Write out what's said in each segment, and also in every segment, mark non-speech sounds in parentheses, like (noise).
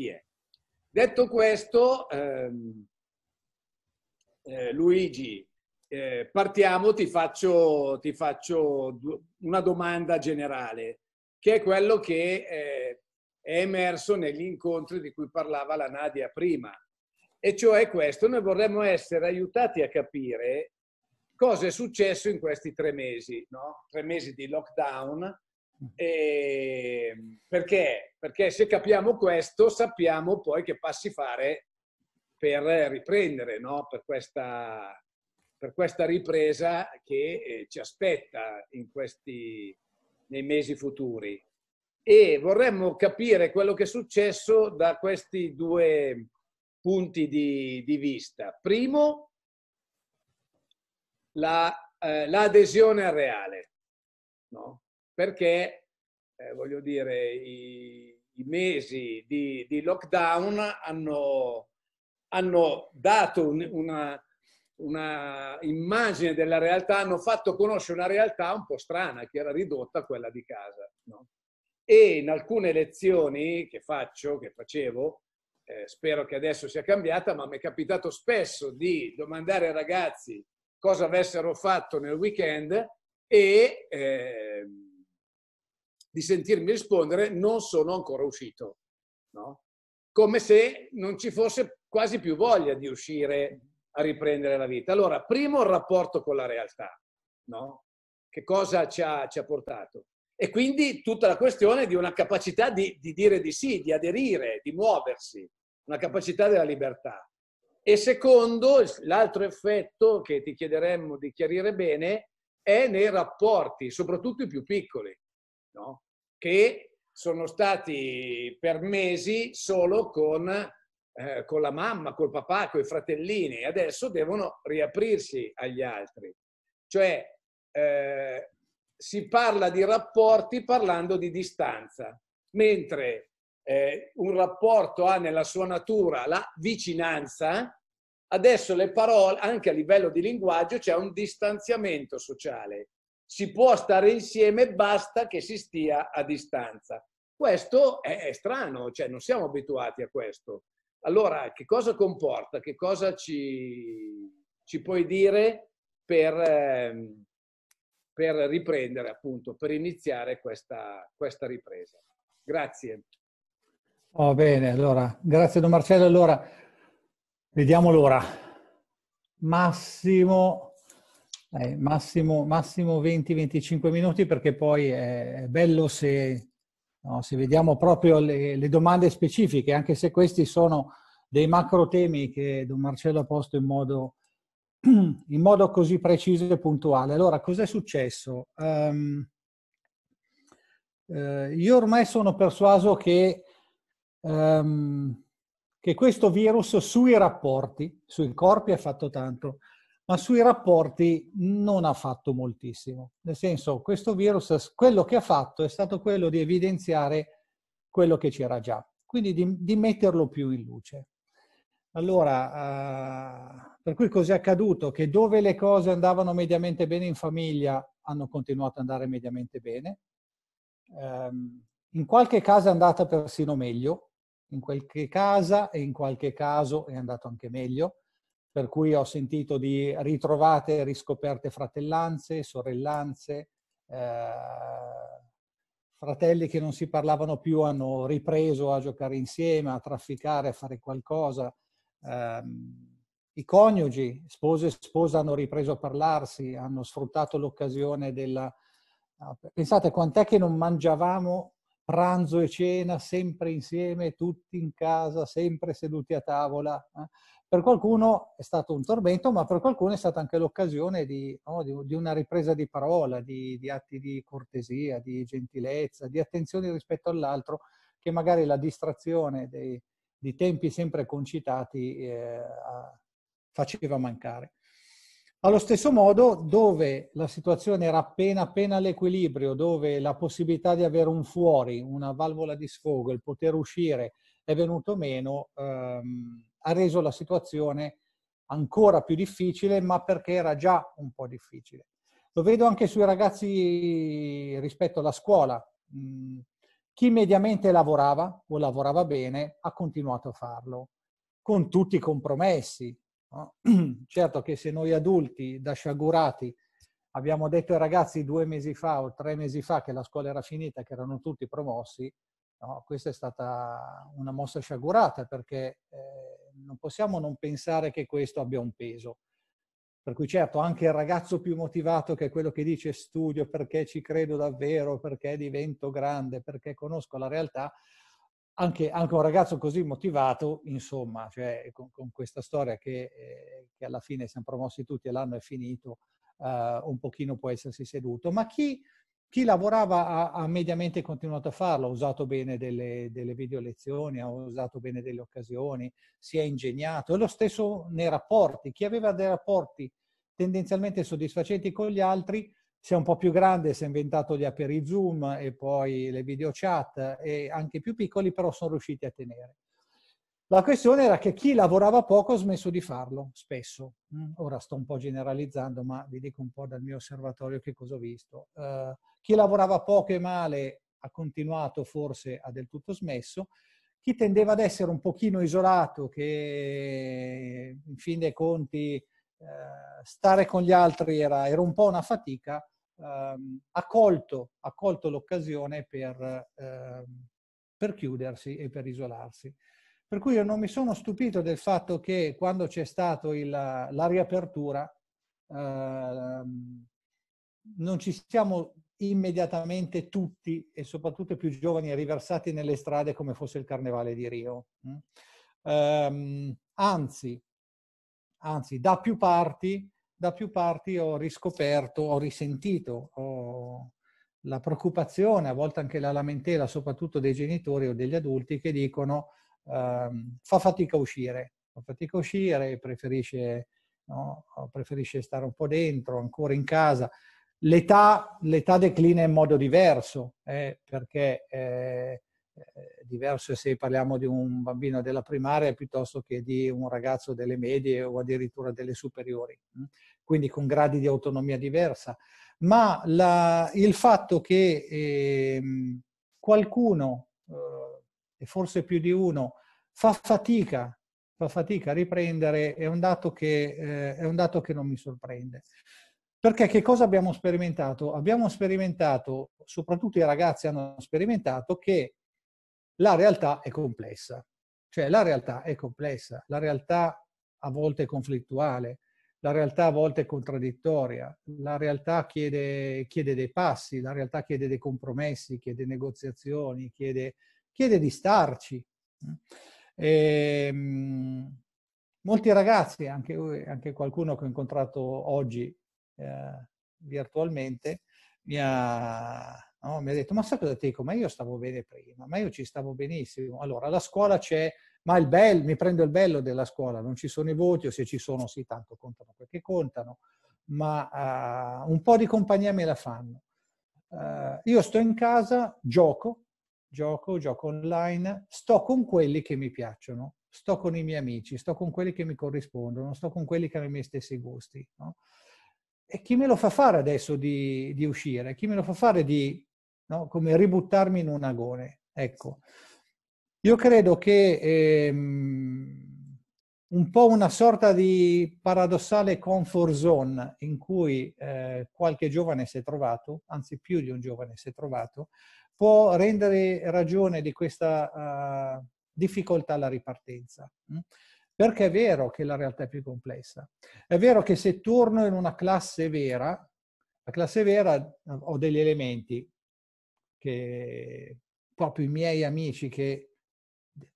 chi è. Detto questo, ehm, eh, Luigi, eh, partiamo, ti faccio, ti faccio, una domanda generale, che è quello che eh, è emerso negli incontri di cui parlava la Nadia prima. E cioè questo, noi vorremmo essere aiutati a capire cosa è successo in questi tre mesi, no? tre mesi di lockdown, e ehm, perché? Perché se capiamo questo sappiamo poi che passi fare per riprendere, no? per, questa, per questa ripresa che eh, ci aspetta in questi, nei mesi futuri. E vorremmo capire quello che è successo da questi due punti di, di vista. Primo, la, eh, l'adesione al reale. No? perché, eh, voglio dire, i, i mesi di, di lockdown hanno, hanno dato un, una, una immagine della realtà, hanno fatto conoscere una realtà un po' strana, che era ridotta a quella di casa. No? E in alcune lezioni che faccio, che facevo, eh, spero che adesso sia cambiata, ma mi è capitato spesso di domandare ai ragazzi cosa avessero fatto nel weekend e eh, di sentirmi rispondere non sono ancora uscito, no? come se non ci fosse quasi più voglia di uscire a riprendere la vita. Allora, primo il rapporto con la realtà, no? che cosa ci ha, ci ha portato? E quindi tutta la questione di una capacità di, di dire di sì, di aderire, di muoversi, una capacità della libertà. E secondo, l'altro effetto che ti chiederemmo di chiarire bene è nei rapporti, soprattutto i più piccoli no? che sono stati per mesi solo con, eh, con la mamma, col papà, con i fratellini e adesso devono riaprirsi agli altri. Cioè eh, si parla di rapporti parlando di distanza, mentre eh, un rapporto ha nella sua natura la vicinanza, adesso le parole, anche a livello di linguaggio, c'è un distanziamento sociale si può stare insieme, basta che si stia a distanza. Questo è, è strano, cioè non siamo abituati a questo. Allora, che cosa comporta? Che cosa ci, ci puoi dire per, ehm, per, riprendere, appunto, per iniziare questa, questa ripresa? Grazie. Oh, bene, allora, grazie Don Marcello. Allora, vediamo l'ora. Massimo eh, massimo, massimo 20-25 minuti perché poi è bello se, no, se vediamo proprio le, le, domande specifiche, anche se questi sono dei macro temi che Don Marcello ha posto in modo, (clears throat) in modo così preciso e puntuale. Allora, cos'è successo? Um, eh, io ormai sono persuaso che, um, che questo virus sui rapporti, sui corpi ha fatto tanto ma sui rapporti non ha fatto moltissimo. Nel senso, questo virus, quello che ha fatto è stato quello di evidenziare quello che c'era già, quindi di, di metterlo più in luce. Allora, eh, per cui cos'è accaduto? Che dove le cose andavano mediamente bene in famiglia hanno continuato ad andare mediamente bene. Eh, in qualche casa è andata persino meglio, in qualche casa e in qualche caso è andato anche meglio per cui ho sentito di ritrovate e riscoperte fratellanze, sorellanze, eh, fratelli che non si parlavano più hanno ripreso a giocare insieme, a trafficare, a fare qualcosa. Eh, I coniugi, spose e sposa, hanno ripreso a parlarsi, hanno sfruttato l'occasione della... Ah, pensate quant'è che non mangiavamo pranzo e cena sempre insieme, tutti in casa, sempre seduti a tavola. Eh? Per qualcuno è stato un tormento, ma per qualcuno è stata anche l'occasione di, no, di, di una ripresa di parola, di, di atti di cortesia, di gentilezza, di attenzione rispetto all'altro, che magari la distrazione dei, di tempi sempre concitati eh, faceva mancare. Allo stesso modo, dove la situazione era appena appena all'equilibrio, dove la possibilità di avere un fuori, una valvola di sfogo, il poter uscire è venuto meno, ehm, ha reso la situazione ancora più difficile, ma perché era già un po' difficile. Lo vedo anche sui ragazzi rispetto alla scuola. Mm, chi mediamente lavorava o lavorava bene ha continuato a farlo, con tutti i compromessi. (clears throat) Certo che se noi adulti, da sciagurati, abbiamo detto ai ragazzi due mesi fa o tre mesi fa che la scuola era finita, che erano tutti promossi, No, questa è stata una mossa sciagurata perché eh, non possiamo non pensare che questo abbia un peso. Per cui certo anche il ragazzo più motivato che è quello che dice studio perché ci credo davvero, perché divento grande, perché conosco la realtà, anche, anche un ragazzo così motivato, insomma, cioè, con, con, questa storia che, eh, che, alla fine siamo promossi tutti e l'anno è finito, eh, un pochino può essersi seduto. Ma chi chi lavorava ha, ha mediamente continuato a farlo, ha usato bene delle, delle video lezioni, ha usato bene delle occasioni, si è ingegnato. E lo stesso nei rapporti. Chi aveva dei rapporti tendenzialmente soddisfacenti con gli altri, si è un po' più grande, si è inventato gli aperi Zoom e poi le video chat e anche più piccoli però sono riusciti a tenere. La questione era che chi lavorava poco ha smesso di farlo, spesso. Mm, ora sto un po' generalizzando, ma vi dico un po' dal mio osservatorio che cosa ho visto. Uh, chi lavorava poco e male ha continuato, forse ha del tutto smesso. Chi tendeva ad essere un pochino isolato, che in fin dei conti uh, stare con gli altri era, era un po' una fatica, uh, ha, colto, ha colto l'occasione per, ehm, per chiudersi e per isolarsi. Per cui io non mi sono stupito del fatto che quando c'è stata la riapertura eh, non ci siamo immediatamente tutti e soprattutto i più giovani riversati nelle strade come fosse il carnevale di Rio. Eh, anzi, anzi, da più parti, da più parti ho riscoperto, ho risentito ho la preoccupazione, a volte anche la lamentela, soprattutto dei genitori o degli adulti che dicono ehm, fa fatica a uscire, fa fatica a uscire, preferisce, no? preferisce stare un po' dentro, ancora in casa. L'età, l'età declina in modo diverso, eh, perché eh, è diverso se parliamo di un bambino della primaria piuttosto che di un ragazzo delle medie o addirittura delle superiori, mm. quindi con gradi di autonomia diversa. Ma la, il fatto che eh, qualcuno eh, e forse più di uno, fa fatica, fa fatica a riprendere, è un dato che, eh, è un dato che non mi sorprende. Perché che cosa abbiamo sperimentato? Abbiamo sperimentato, soprattutto i ragazzi hanno sperimentato, che la realtà è complessa. Cioè la realtà è complessa, la realtà a volte è conflittuale, la realtà a volte è contraddittoria, la realtà chiede, chiede dei passi, la realtà chiede dei compromessi, chiede negoziazioni, chiede chiede di starci. E, ehm, molti ragazzi, anche, anche, qualcuno che ho incontrato oggi eh, virtualmente, mi ha, no, mi ha, detto, ma sai cosa ti dico? Ma io stavo bene prima, ma io ci stavo benissimo. Allora, la scuola c'è, ma il bello, mi prendo il bello della scuola, non ci sono i voti o se ci sono sì, tanto contano perché contano, ma uh, un po' di compagnia me la fanno. Uh, io sto in casa, gioco, gioco, gioco online, sto con quelli che mi piacciono, sto con i miei amici, sto con quelli che mi corrispondono, sto con quelli che hanno i miei stessi gusti. No? E chi me lo fa fare adesso di, di uscire? Chi me lo fa fare di, no? come ributtarmi in un agone? Ecco, io credo che ehm, un po' una sorta di paradossale comfort zone in cui eh, qualche giovane si è trovato, anzi più di un giovane si è trovato, può rendere ragione di questa uh, difficoltà alla ripartenza. Mm? Perché è vero che la realtà è più complessa. È vero che se torno in una classe vera, la classe vera eh, ho degli elementi che proprio i miei amici che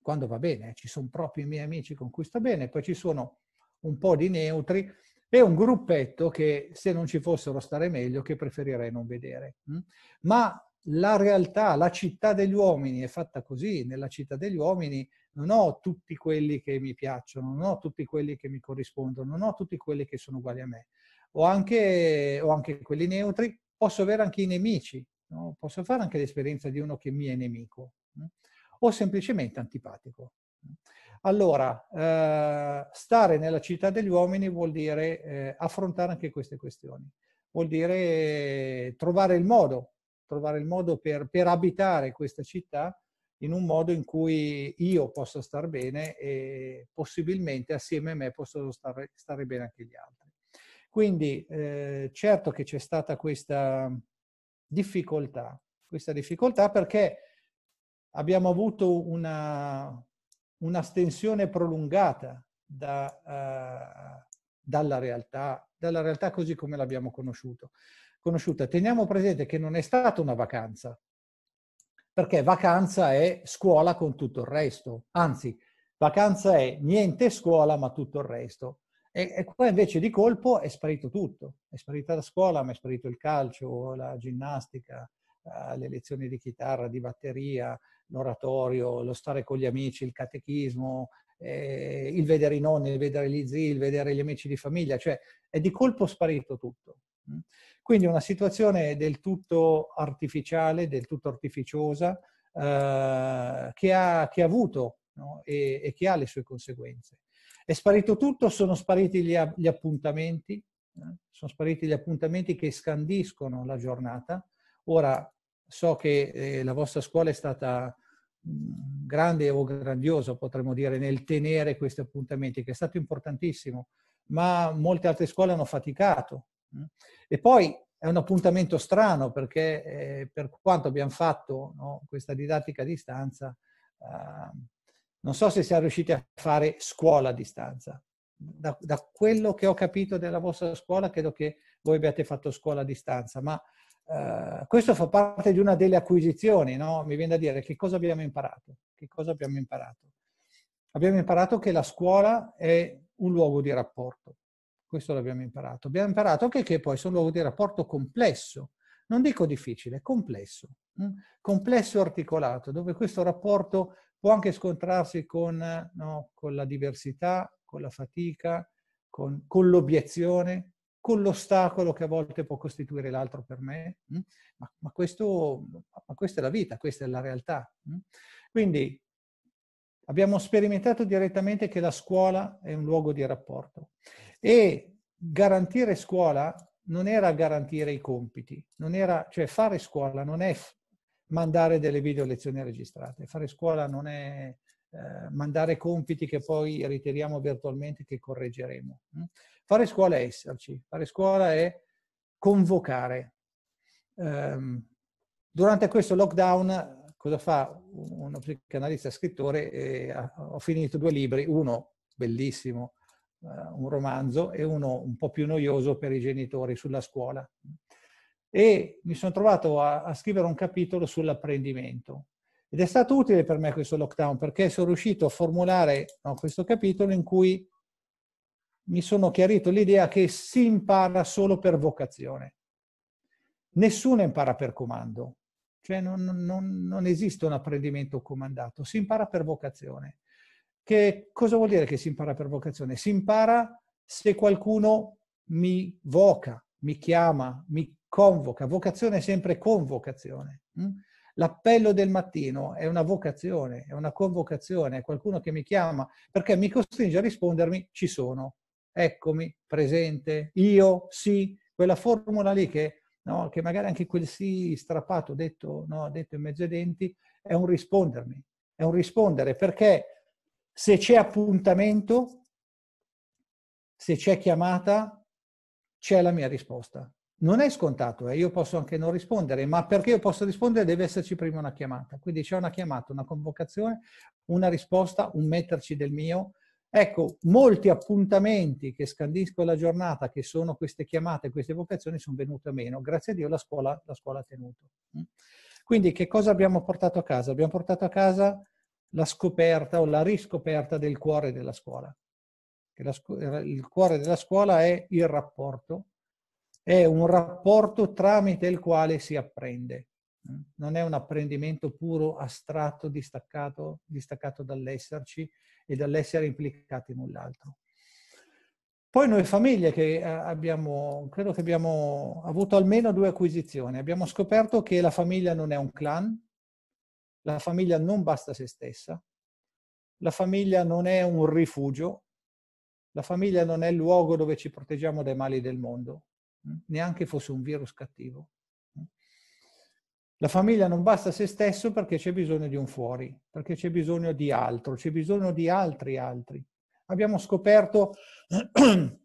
quando va bene, eh, ci sono proprio i miei amici con cui sto bene, poi ci sono un po' di neutri e un gruppetto che se non ci fossero stare meglio che preferirei non vedere. Mm? Ma la realtà, la città degli uomini è fatta così, nella città degli uomini non ho tutti quelli che mi piacciono, non ho tutti quelli che mi corrispondono, non ho tutti quelli che sono uguali a me. Ho anche, ho anche quelli neutri, posso avere anche i nemici, no? posso fare anche l'esperienza di uno che mi è nemico o semplicemente antipatico. Allora, eh, stare nella città degli uomini vuol dire eh, affrontare anche queste questioni, vuol dire eh, trovare il modo trovare il modo per, per abitare questa città in un modo in cui io possa star bene e possibilmente assieme a me possono stare, stare bene anche gli altri. Quindi eh, certo che c'è stata questa difficoltà, questa difficoltà perché abbiamo avuto una, stensione prolungata da, uh, dalla realtà, dalla realtà così come l'abbiamo conosciuto conosciuta. Teniamo presente che non è stata una vacanza, perché vacanza è scuola con tutto il resto, anzi, vacanza è niente scuola ma tutto il resto. E, e qua invece di colpo è sparito tutto, è sparita la scuola, ma è sparito il calcio, la ginnastica, eh, le lezioni di chitarra, di batteria, l'oratorio, lo stare con gli amici, il catechismo, eh, il vedere i nonni, il vedere gli zii, il vedere gli amici di famiglia, cioè è di colpo sparito tutto. Mm? Quindi una situazione del tutto artificiale, del tutto artificiosa, eh, che, ha, che, ha, avuto no? e, e, che ha le sue conseguenze. È sparito tutto, sono spariti gli, gli appuntamenti, eh? sono spariti gli appuntamenti che scandiscono la giornata. Ora so che eh, la vostra scuola è stata mm, grande o grandiosa, potremmo dire, nel tenere questi appuntamenti, che è stato importantissimo, ma molte altre scuole hanno faticato Mm? E poi è un appuntamento strano perché eh, per quanto abbiamo fatto no, questa didattica a distanza, eh, non so se siamo riusciti a fare scuola a distanza. Da, da, quello che ho capito della vostra scuola, credo che voi abbiate fatto scuola a distanza, ma eh, questo fa parte di una delle acquisizioni, no? Mi viene da dire che cosa abbiamo imparato? Che cosa abbiamo imparato? Abbiamo imparato che la scuola è un luogo di rapporto questo l'abbiamo imparato. Abbiamo imparato anche che poi sono luoghi di rapporto complesso, non dico difficile, complesso, mm? complesso articolato, dove questo rapporto può anche scontrarsi con, no, con la diversità, con la fatica, con, con l'obiezione, con l'ostacolo che a volte può costituire l'altro per me, mm? ma, ma, questo, ma, questa è la vita, questa è la realtà. Mm? Quindi Abbiamo sperimentato direttamente che la scuola è un luogo di rapporto e garantire scuola non era garantire i compiti, era, cioè fare scuola non è mandare delle video lezioni registrate, fare scuola non è eh, mandare compiti che poi ritiriamo virtualmente che correggeremo. Mm? Fare scuola è esserci, fare scuola è convocare. Ehm, durante questo lockdown cosa fa un psicanalista scrittore? Eh, ho finito due libri, uno bellissimo, eh, un romanzo, e uno un po' più noioso per i genitori sulla scuola. E mi sono trovato a, a scrivere un capitolo sull'apprendimento. Ed è stato utile per me questo lockdown perché sono riuscito a formulare no, questo capitolo in cui mi sono chiarito l'idea che si impara solo per vocazione. Nessuno impara per comando, cioè non, non, non esiste un apprendimento comandato, si impara per vocazione. Che cosa vuol dire che si impara per vocazione? Si impara se qualcuno mi voca, mi chiama, mi convoca. Vocazione è sempre convocazione. Hm? L'appello del mattino è una vocazione, è una convocazione, è qualcuno che mi chiama perché mi costringe a rispondermi ci sono, eccomi, presente, io, sì, quella formula lì che no? che magari anche quel sì strappato detto, no? detto in mezzo ai denti è un rispondermi, è un rispondere perché se c'è appuntamento, se c'è chiamata, c'è la mia risposta. Non è scontato, eh? io posso anche non rispondere, ma perché io posso rispondere deve esserci prima una chiamata. Quindi c'è una chiamata, una convocazione, una risposta, un metterci del mio, Ecco, molti appuntamenti che scandisco la giornata, che sono queste chiamate, queste vocazioni, sono venute meno. Grazie a Dio la scuola, la scuola ha tenuto. Mm. Quindi che cosa abbiamo portato a casa? Abbiamo portato a casa la scoperta o la riscoperta del cuore della scuola. Eh, il cuore della scuola è il rapporto, è un rapporto tramite il quale si apprende. Mm. Non è un apprendimento puro, astratto, distaccato, distaccato dall'esserci, e dall'essere implicati in un null'altro. Poi noi famiglie che eh, abbiamo, credo che abbiamo avuto almeno due acquisizioni. Abbiamo scoperto che la famiglia non è un clan, la famiglia non basta se stessa, la famiglia non è un rifugio, la famiglia non è il luogo dove ci proteggiamo dai mali del mondo, mm, neanche fosse un virus cattivo. La famiglia non basta a se stesso perché c'è bisogno di un fuori, perché c'è bisogno di altro, c'è bisogno di altri altri. Abbiamo scoperto (clears throat)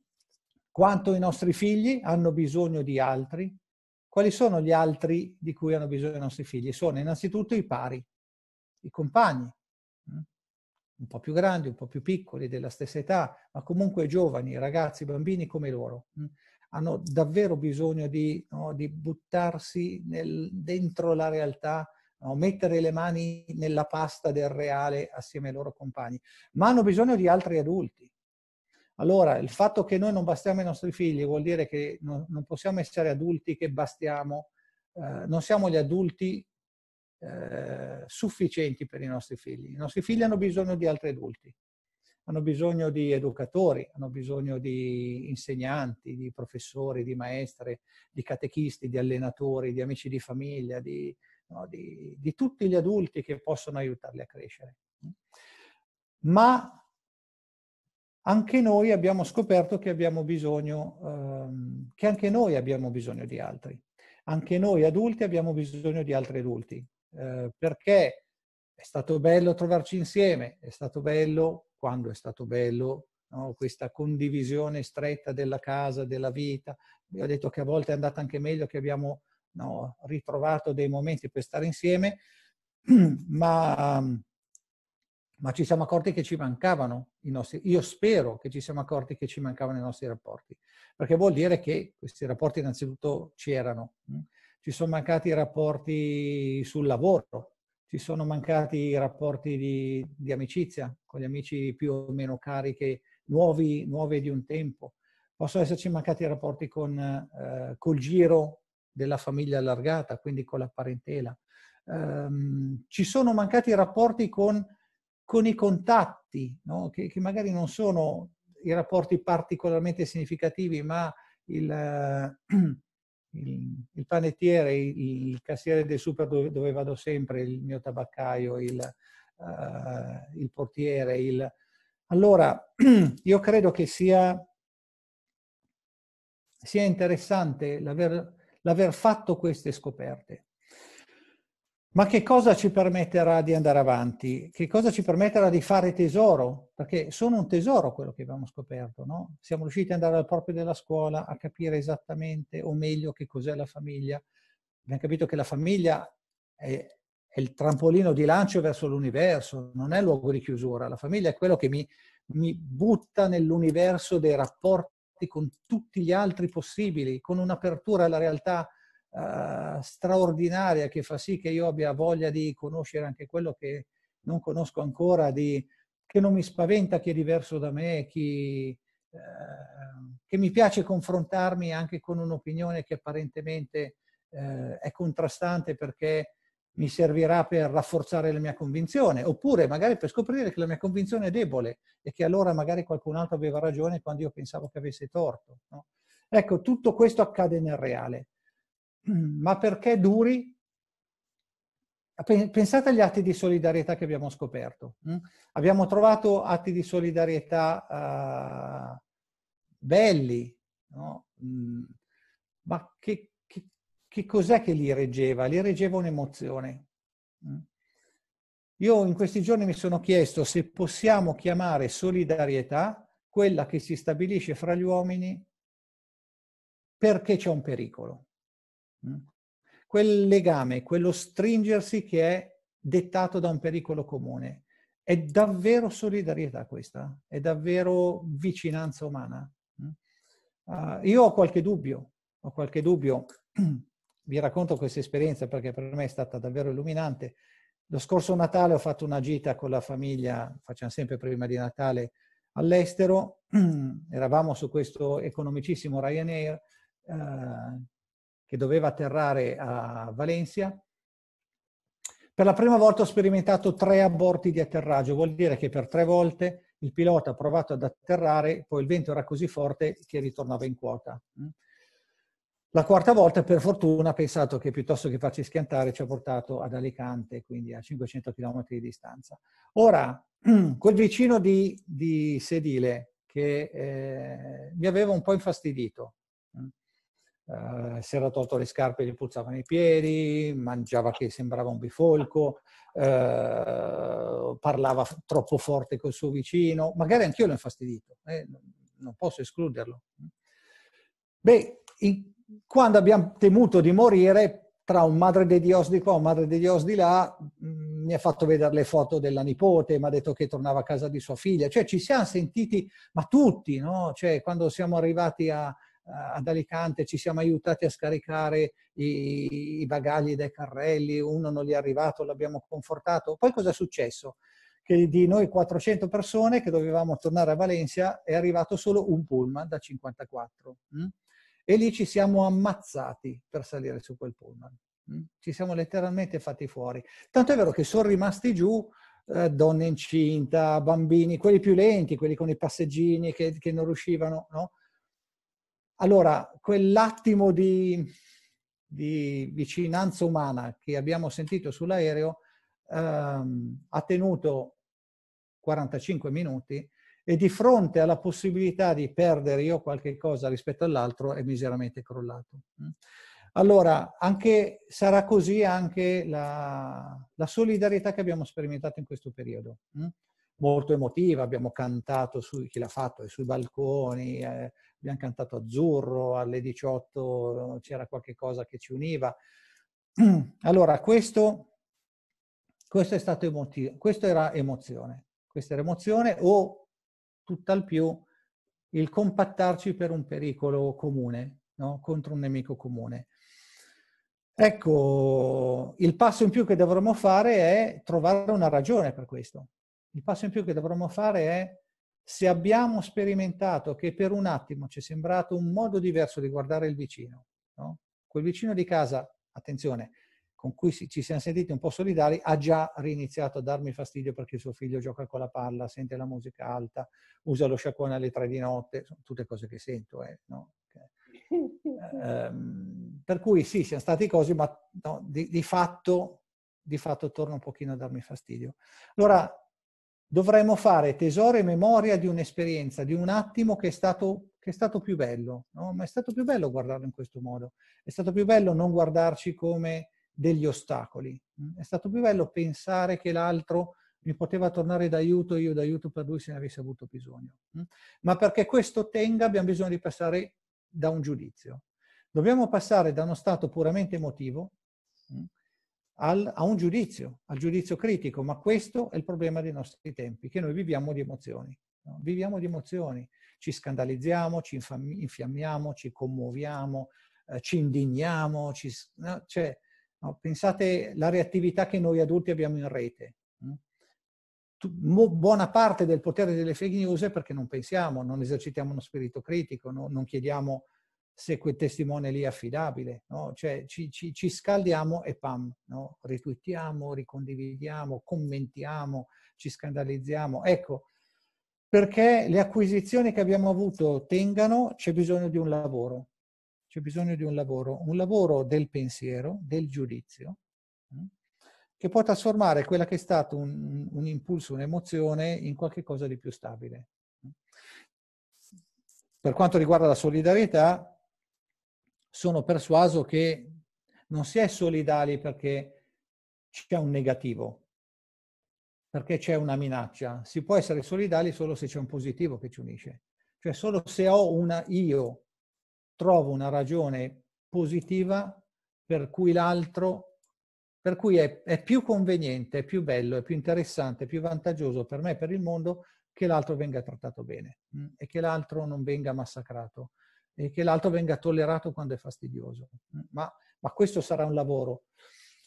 quanto i nostri figli hanno bisogno di altri. Quali sono gli altri di cui hanno bisogno i nostri figli? Sono innanzitutto i pari, i compagni, mm? un po' più grandi, un po' più piccoli, della stessa età, ma comunque giovani, ragazzi, bambini come loro. Mm? hanno davvero bisogno di, no, di buttarsi nel, dentro la realtà, no, mettere le mani nella pasta del reale assieme ai loro compagni, ma hanno bisogno di altri adulti. Allora, il fatto che noi non bastiamo ai nostri figli vuol dire che non, non possiamo essere adulti che bastiamo, eh, non siamo gli adulti eh, sufficienti per i nostri figli. I nostri figli hanno bisogno di altri adulti hanno bisogno di educatori, hanno bisogno di insegnanti, di professori, di maestre, di catechisti, di allenatori, di amici di famiglia, di, no, di, di tutti gli adulti che possono aiutarli a crescere. Ma anche noi abbiamo scoperto che, abbiamo bisogno, ehm, che anche noi abbiamo bisogno di altri. Anche noi adulti abbiamo bisogno di altri adulti, eh, perché è stato bello trovarci insieme, è stato bello quando è stato bello no? questa condivisione stretta della casa, della vita. Vi ho detto che a volte è andata anche meglio che abbiamo no, ritrovato dei momenti per stare insieme, (clears throat) ma, ma ci siamo accorti che ci mancavano i nostri, io spero che ci siamo accorti che ci mancavano i nostri rapporti, perché vuol dire che questi rapporti innanzitutto c'erano. Ci mm? sono mancati i rapporti sul lavoro, ci sono mancati i rapporti di, di, amicizia con gli amici più o meno cari che nuovi, nuovi di un tempo. Possono esserci mancati i rapporti con, eh, col giro della famiglia allargata, quindi con la parentela. Um, ci sono mancati i rapporti con, con i contatti, no? che, che, magari non sono i rapporti particolarmente significativi, ma il, eh, (clears throat) il, il panettiere, il, il, cassiere del super dove, dove, vado sempre, il mio tabaccaio, il, uh, il portiere. Il... Allora, (clears throat) io credo che sia, sia interessante l'aver, l'aver fatto queste scoperte. Ma che cosa ci permetterà di andare avanti? Che cosa ci permetterà di fare tesoro? Perché sono un tesoro quello che abbiamo scoperto, no? Siamo riusciti ad andare al proprio della scuola a capire esattamente, o meglio, che cos'è la famiglia. Abbiamo capito che la famiglia è, è il trampolino di lancio verso l'universo, non è luogo di chiusura. La famiglia è quello che mi, mi butta nell'universo dei rapporti con tutti gli altri possibili, con un'apertura alla realtà eh, straordinaria che fa sì che io abbia voglia di conoscere anche quello che non conosco ancora, di, che non mi spaventa chi è diverso da me, chi, uh, che mi piace confrontarmi anche con un'opinione che apparentemente uh, è contrastante perché mi servirà per rafforzare la mia convinzione, oppure magari per scoprire che la mia convinzione è debole e che allora magari qualcun altro aveva ragione quando io pensavo che avesse torto. No? Ecco, tutto questo accade nel reale. Mm, ma perché duri? Ah, pensate agli atti di solidarietà che abbiamo scoperto. Mm? Abbiamo trovato atti di solidarietà uh, belli, no? Mm, ma che, che, che cos'è che li reggeva? Li reggeva un'emozione. Io in questi giorni mi sono chiesto se possiamo chiamare solidarietà quella che si stabilisce fra gli uomini perché c'è un pericolo. Mm? Quel legame, quello stringersi che è dettato da un pericolo comune. È davvero solidarietà questa? È davvero vicinanza umana? Uh, io ho qualche dubbio, ho qualche dubbio. (clears throat) Vi racconto questa esperienza perché per me è stata davvero illuminante. Lo scorso Natale ho fatto una gita con la famiglia, facciamo sempre prima di Natale, all'estero. (clears throat) Eravamo su questo economicissimo Ryanair. Uh, che doveva atterrare a Valencia. Per la prima volta ho sperimentato tre aborti di atterraggio, vuol dire che per tre volte il pilota ha provato ad atterrare, poi il vento era così forte che ritornava in quota. La quarta volta, per fortuna, ha pensato che piuttosto che farci schiantare ci ha portato ad Alicante, quindi a 500 km di distanza. Ora, (clears throat) quel vicino di, di sedile che eh, mi aveva un po' infastidito, eh, si era tolto le scarpe e gli puzzavano i piedi, mangiava che sembrava un bifolco, eh, parlava troppo forte col suo vicino, magari anch'io l'ho infastidito, eh, non posso escluderlo. Beh, in, quando abbiamo temuto di morire, tra un madre di Dios di qua, e un madre di Dios di là, mh, mm, mi ha fatto vedere le foto della nipote, mi ha detto che tornava a casa di sua figlia, cioè ci siamo sentiti, ma tutti, no? Cioè, quando siamo arrivati a, ad Alicante ci siamo aiutati a scaricare i, i bagagli dai carrelli, uno non gli è arrivato, l'abbiamo confortato. Poi cosa è successo? Che di noi 400 persone che dovevamo tornare a Valencia è arrivato solo un pullman da 54. Mm? E lì ci siamo ammazzati per salire su quel pullman. Mm? Ci siamo letteralmente fatti fuori. Tanto è vero che sono rimasti giù eh, donne incinta, bambini, quelli più lenti, quelli con i passeggini che, che non riuscivano, no? Allora, quell'attimo di, di vicinanza umana che abbiamo sentito sull'aereo ehm, ha tenuto 45 minuti e di fronte alla possibilità di perdere io qualche cosa rispetto all'altro è miseramente crollato. Allora, anche, sarà così anche la, la solidarietà che abbiamo sperimentato in questo periodo molto emotiva, abbiamo cantato su chi l'ha fatto, sui balconi, eh, abbiamo cantato azzurro, alle 18 eh, c'era qualche cosa che ci univa. (clears throat) Allora, questo, questo è stato emotivo, questo era emozione, questa era emozione o tutt'al più il compattarci per un pericolo comune, no? contro un nemico comune. Ecco, il passo in più che dovremmo fare è trovare una ragione per questo. Il passo in più che dovremmo fare è se abbiamo sperimentato che per un attimo ci è sembrato un modo diverso di guardare il vicino, no? quel vicino di casa, attenzione, con cui ci siamo sentiti un po' solidari, ha già riniziato a darmi fastidio perché suo figlio gioca con la palla, sente la musica alta, usa lo sciacquone alle tre di notte, sono tutte cose che sento. Eh, no? eh, per cui sì, siamo stati così, ma no, di, di, fatto, di fatto torna un pochino a darmi fastidio. Allora, dovremmo fare tesoro e memoria di un'esperienza, di un attimo che è stato, che è stato più bello. No? Ma è stato più bello guardarlo in questo modo. È stato più bello non guardarci come degli ostacoli. È stato più bello pensare che l'altro mi poteva tornare d'aiuto, io d'aiuto per lui se ne avessi avuto bisogno. Ma perché questo tenga abbiamo bisogno di passare da un giudizio. Dobbiamo passare da uno stato puramente emotivo, al, a un giudizio, al giudizio critico, ma questo è il problema dei nostri tempi, che noi viviamo di emozioni. No? Viviamo di emozioni, ci scandalizziamo, ci infiammiamo, ci commuoviamo, eh, ci indigniamo, ci, no? Cioè, no? pensate alla reattività che noi adulti abbiamo in rete. Hm? buona parte del potere delle fake news è perché non pensiamo, non esercitiamo uno spirito critico, no? non chiediamo se quel testimone lì è affidabile, no? Cioè ci, ci, ci scaldiamo e pam, no? Ritwittiamo, ricondividiamo, commentiamo, ci scandalizziamo. Ecco, perché le acquisizioni che abbiamo avuto tengano, c'è bisogno di un lavoro. C'è bisogno di un lavoro, un lavoro del pensiero, del giudizio, mm, che può trasformare quella che è stato un, un impulso, un'emozione, in qualche cosa di più stabile. Mm. Per quanto riguarda la solidarietà, sono persuaso che non si è solidali perché c'è un negativo, perché c'è una minaccia. Si può essere solidali solo se c'è un positivo che ci unisce. Cioè solo se ho una io trovo una ragione positiva per cui l'altro, per cui è, è più conveniente, è più bello, è più interessante, è più vantaggioso per me e per il mondo che l'altro venga trattato bene mm, e che l'altro non venga massacrato e che l'altro venga tollerato quando è fastidioso. Mm, ma, ma questo sarà un lavoro.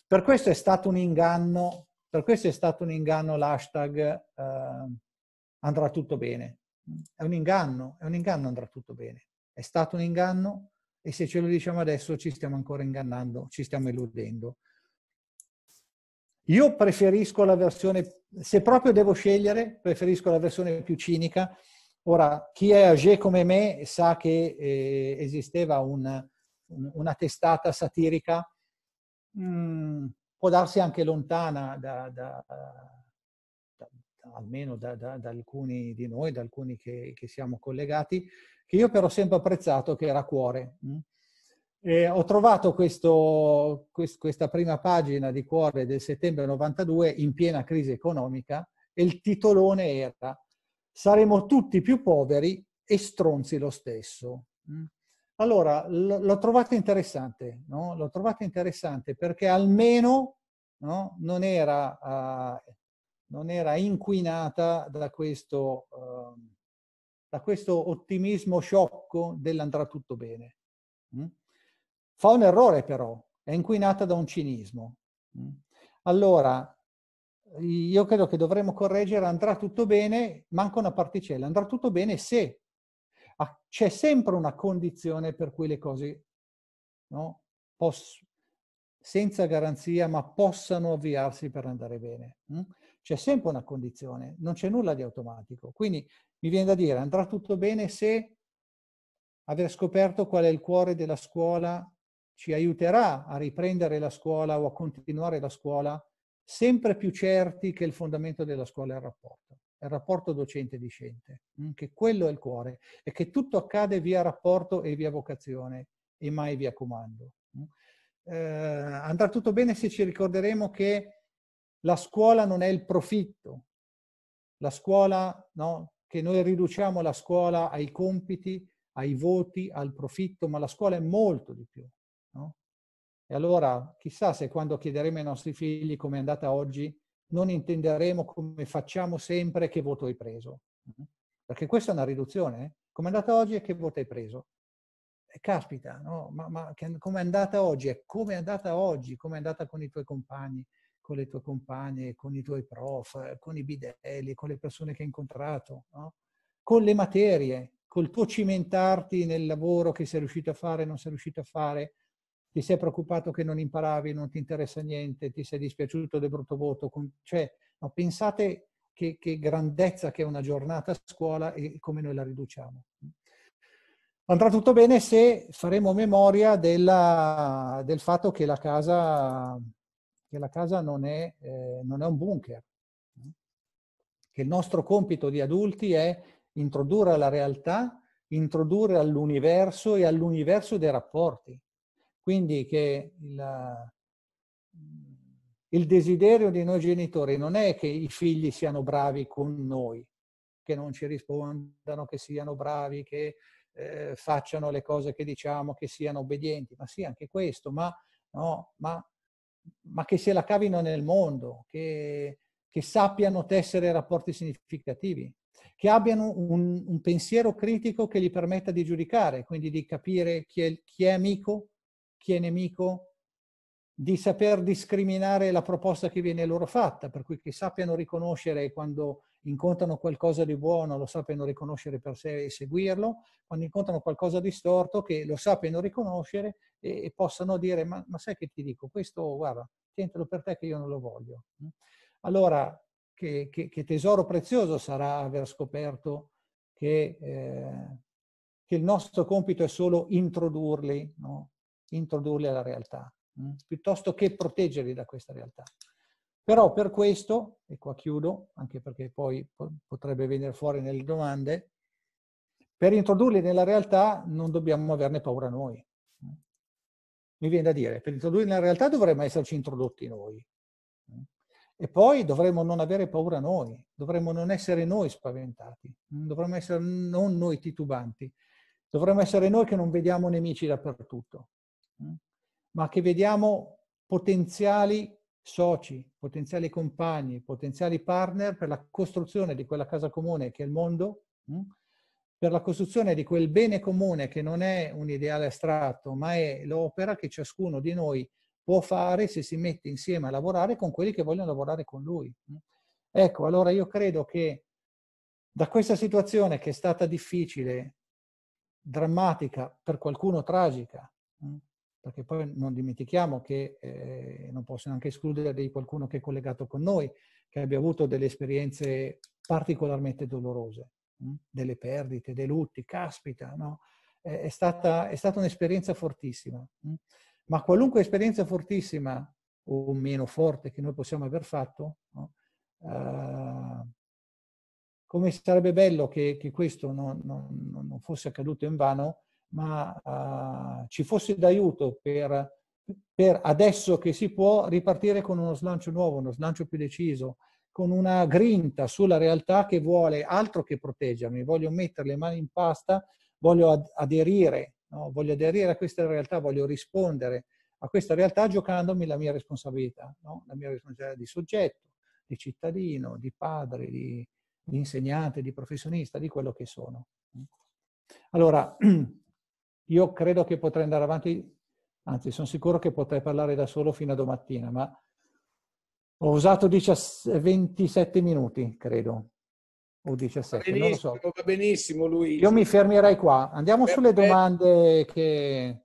Per questo è stato un inganno, per questo è stato un inganno l'hashtag eh, andrà tutto bene. Mm, è un inganno, è un inganno andrà tutto bene. È stato un inganno e se ce lo diciamo adesso ci stiamo ancora ingannando, ci stiamo illudendo. Io preferisco la versione, se proprio devo scegliere, preferisco la versione più cinica Ora, chi è age come me sa che eh, esisteva un, una testata satirica, mm, può darsi anche lontana da, da, da, almeno da, alcuni di noi, da alcuni che, che, siamo collegati, che io però ho sempre apprezzato che era Cuore. Mm? E ho trovato questo, quest, questa prima pagina di Cuore del settembre 92 in piena crisi economica e il titolone era saremo tutti più poveri e stronzi lo stesso. Mm. Allora, l'ho trovata interessante, no? L'ho trovata interessante perché almeno no, non, era, uh, non, era, inquinata da questo, uh, da questo ottimismo sciocco dell'andrà tutto bene. Mm? Fa un errore però, è inquinata da un cinismo. Mm? Allora, io credo che dovremmo correggere andrà tutto bene, manca una particella, andrà tutto bene se c'è sempre una condizione per cui le cose no, poss- senza garanzia ma possano avviarsi per andare bene. Mm? C'è sempre una condizione, non c'è nulla di automatico. Quindi mi viene da dire andrà tutto bene se aver scoperto qual è il cuore della scuola ci aiuterà a riprendere la scuola o a continuare la scuola sempre più certi che il fondamento della scuola è il rapporto, è il rapporto docente-discente, mm, che quello è il cuore e che tutto accade via rapporto e via vocazione e mai via comando. Mm. Eh, andrà tutto bene se ci ricorderemo che la scuola non è il profitto, la scuola, no, che noi riduciamo la scuola ai compiti, ai voti, al profitto, ma la scuola è molto di più. No? E allora chissà se quando chiederemo ai nostri figli come è andata oggi, non intenderemo come facciamo sempre che voto hai preso. Mm-hmm. Perché questa è una riduzione. Eh? Come è andata oggi e che voto hai preso? E caspita, no? ma, ma come è andata oggi? E come è andata oggi? Come è andata con i tuoi compagni, con le tue compagne, con i tuoi prof, con i bidelli, con le persone che hai incontrato, no? con le materie, col tuo cimentarti nel lavoro che sei riuscito a fare, non sei riuscito a fare, ti sei preoccupato che non imparavi, non ti interessa niente, ti sei dispiaciuto del brutto voto. Cioè, no, pensate che, che, grandezza che è una giornata a scuola e come noi la riduciamo. Andrà tutto bene se faremo memoria della, del fatto che la casa, che la casa non, è, eh, non è un bunker, che il nostro compito di adulti è introdurre alla realtà, introdurre all'universo e all'universo dei rapporti. Quindi che il, mhmm, il desiderio di noi genitori non è che i figli siano bravi con noi, che non ci rispondano, che siano bravi, che eh, facciano le cose che diciamo, che siano obbedienti, ma sì, anche questo, ma, no, ma, ma che se la cavino nel mondo, che, che, sappiano tessere rapporti significativi, che abbiano un, un, pensiero critico che gli permetta di giudicare, quindi di capire chi è, chi è amico, chi è nemico, di saper discriminare la proposta che viene loro fatta, per cui che sappiano riconoscere quando incontrano qualcosa di buono, lo sappiano riconoscere per sé e seguirlo, quando incontrano qualcosa di storto, che lo sappiano riconoscere e, e possano dire ma, ma, sai che ti dico, questo guarda, tientelo per te che io non lo voglio. Mm? Allora, che, che, che tesoro prezioso sarà aver scoperto che, eh, che, il nostro compito è solo introdurli no? introdurli alla realtà, mh? Mm? piuttosto che proteggerli da questa realtà. Però per questo, e qua chiudo, anche perché poi potrebbe venire fuori nelle domande, per introdurli nella realtà non dobbiamo averne paura noi. Mm? Mi viene da dire, per introdurli nella realtà dovremmo esserci introdotti noi. Mm? E poi dovremmo non avere paura noi, dovremmo non essere noi spaventati, dovremmo essere non noi titubanti, dovremmo essere noi che non vediamo nemici dappertutto. Mm? ma che vediamo potenziali soci, potenziali compagni, potenziali partner per la costruzione di quella casa comune che è il mondo, mm? per la costruzione di quel bene comune che non è un ideale astratto, ma è l'opera che ciascuno di noi può fare se si mette insieme a lavorare con quelli che vogliono lavorare con lui. Mm? Ecco, allora io credo che da questa situazione che è stata difficile, drammatica, per qualcuno tragica, perché poi non dimentichiamo che eh, non posso neanche escludere di qualcuno che è collegato con noi, che abbia avuto delle esperienze particolarmente dolorose, mh? Mm? delle perdite, dei lutti, caspita, no? È, stata, è stata, un'esperienza fortissima. Mm? Ma qualunque esperienza fortissima o meno forte che noi possiamo aver fatto, no? uh, come sarebbe bello che, che questo non, non, non fosse accaduto in vano, ma uh, ci fosse d'aiuto per, per, adesso che si può ripartire con uno slancio nuovo, uno slancio più deciso, con una grinta sulla realtà che vuole altro che proteggermi, voglio mettere le mani in pasta, voglio ad aderire, no? voglio aderire a questa realtà, voglio rispondere a questa realtà giocandomi la mia responsabilità, no? la mia responsabilità di soggetto, di cittadino, di padre, di, di insegnante, di professionista, di quello che sono. Allora, (clears throat) Io credo che potrei andare avanti, anzi sono sicuro che potrei parlare da solo fino a domattina, ma ho usato 17, 27 minuti, credo, o 17, non lo so. Va benissimo, lui. Io mi fermerei qua. Andiamo Perfetto. sulle domande che,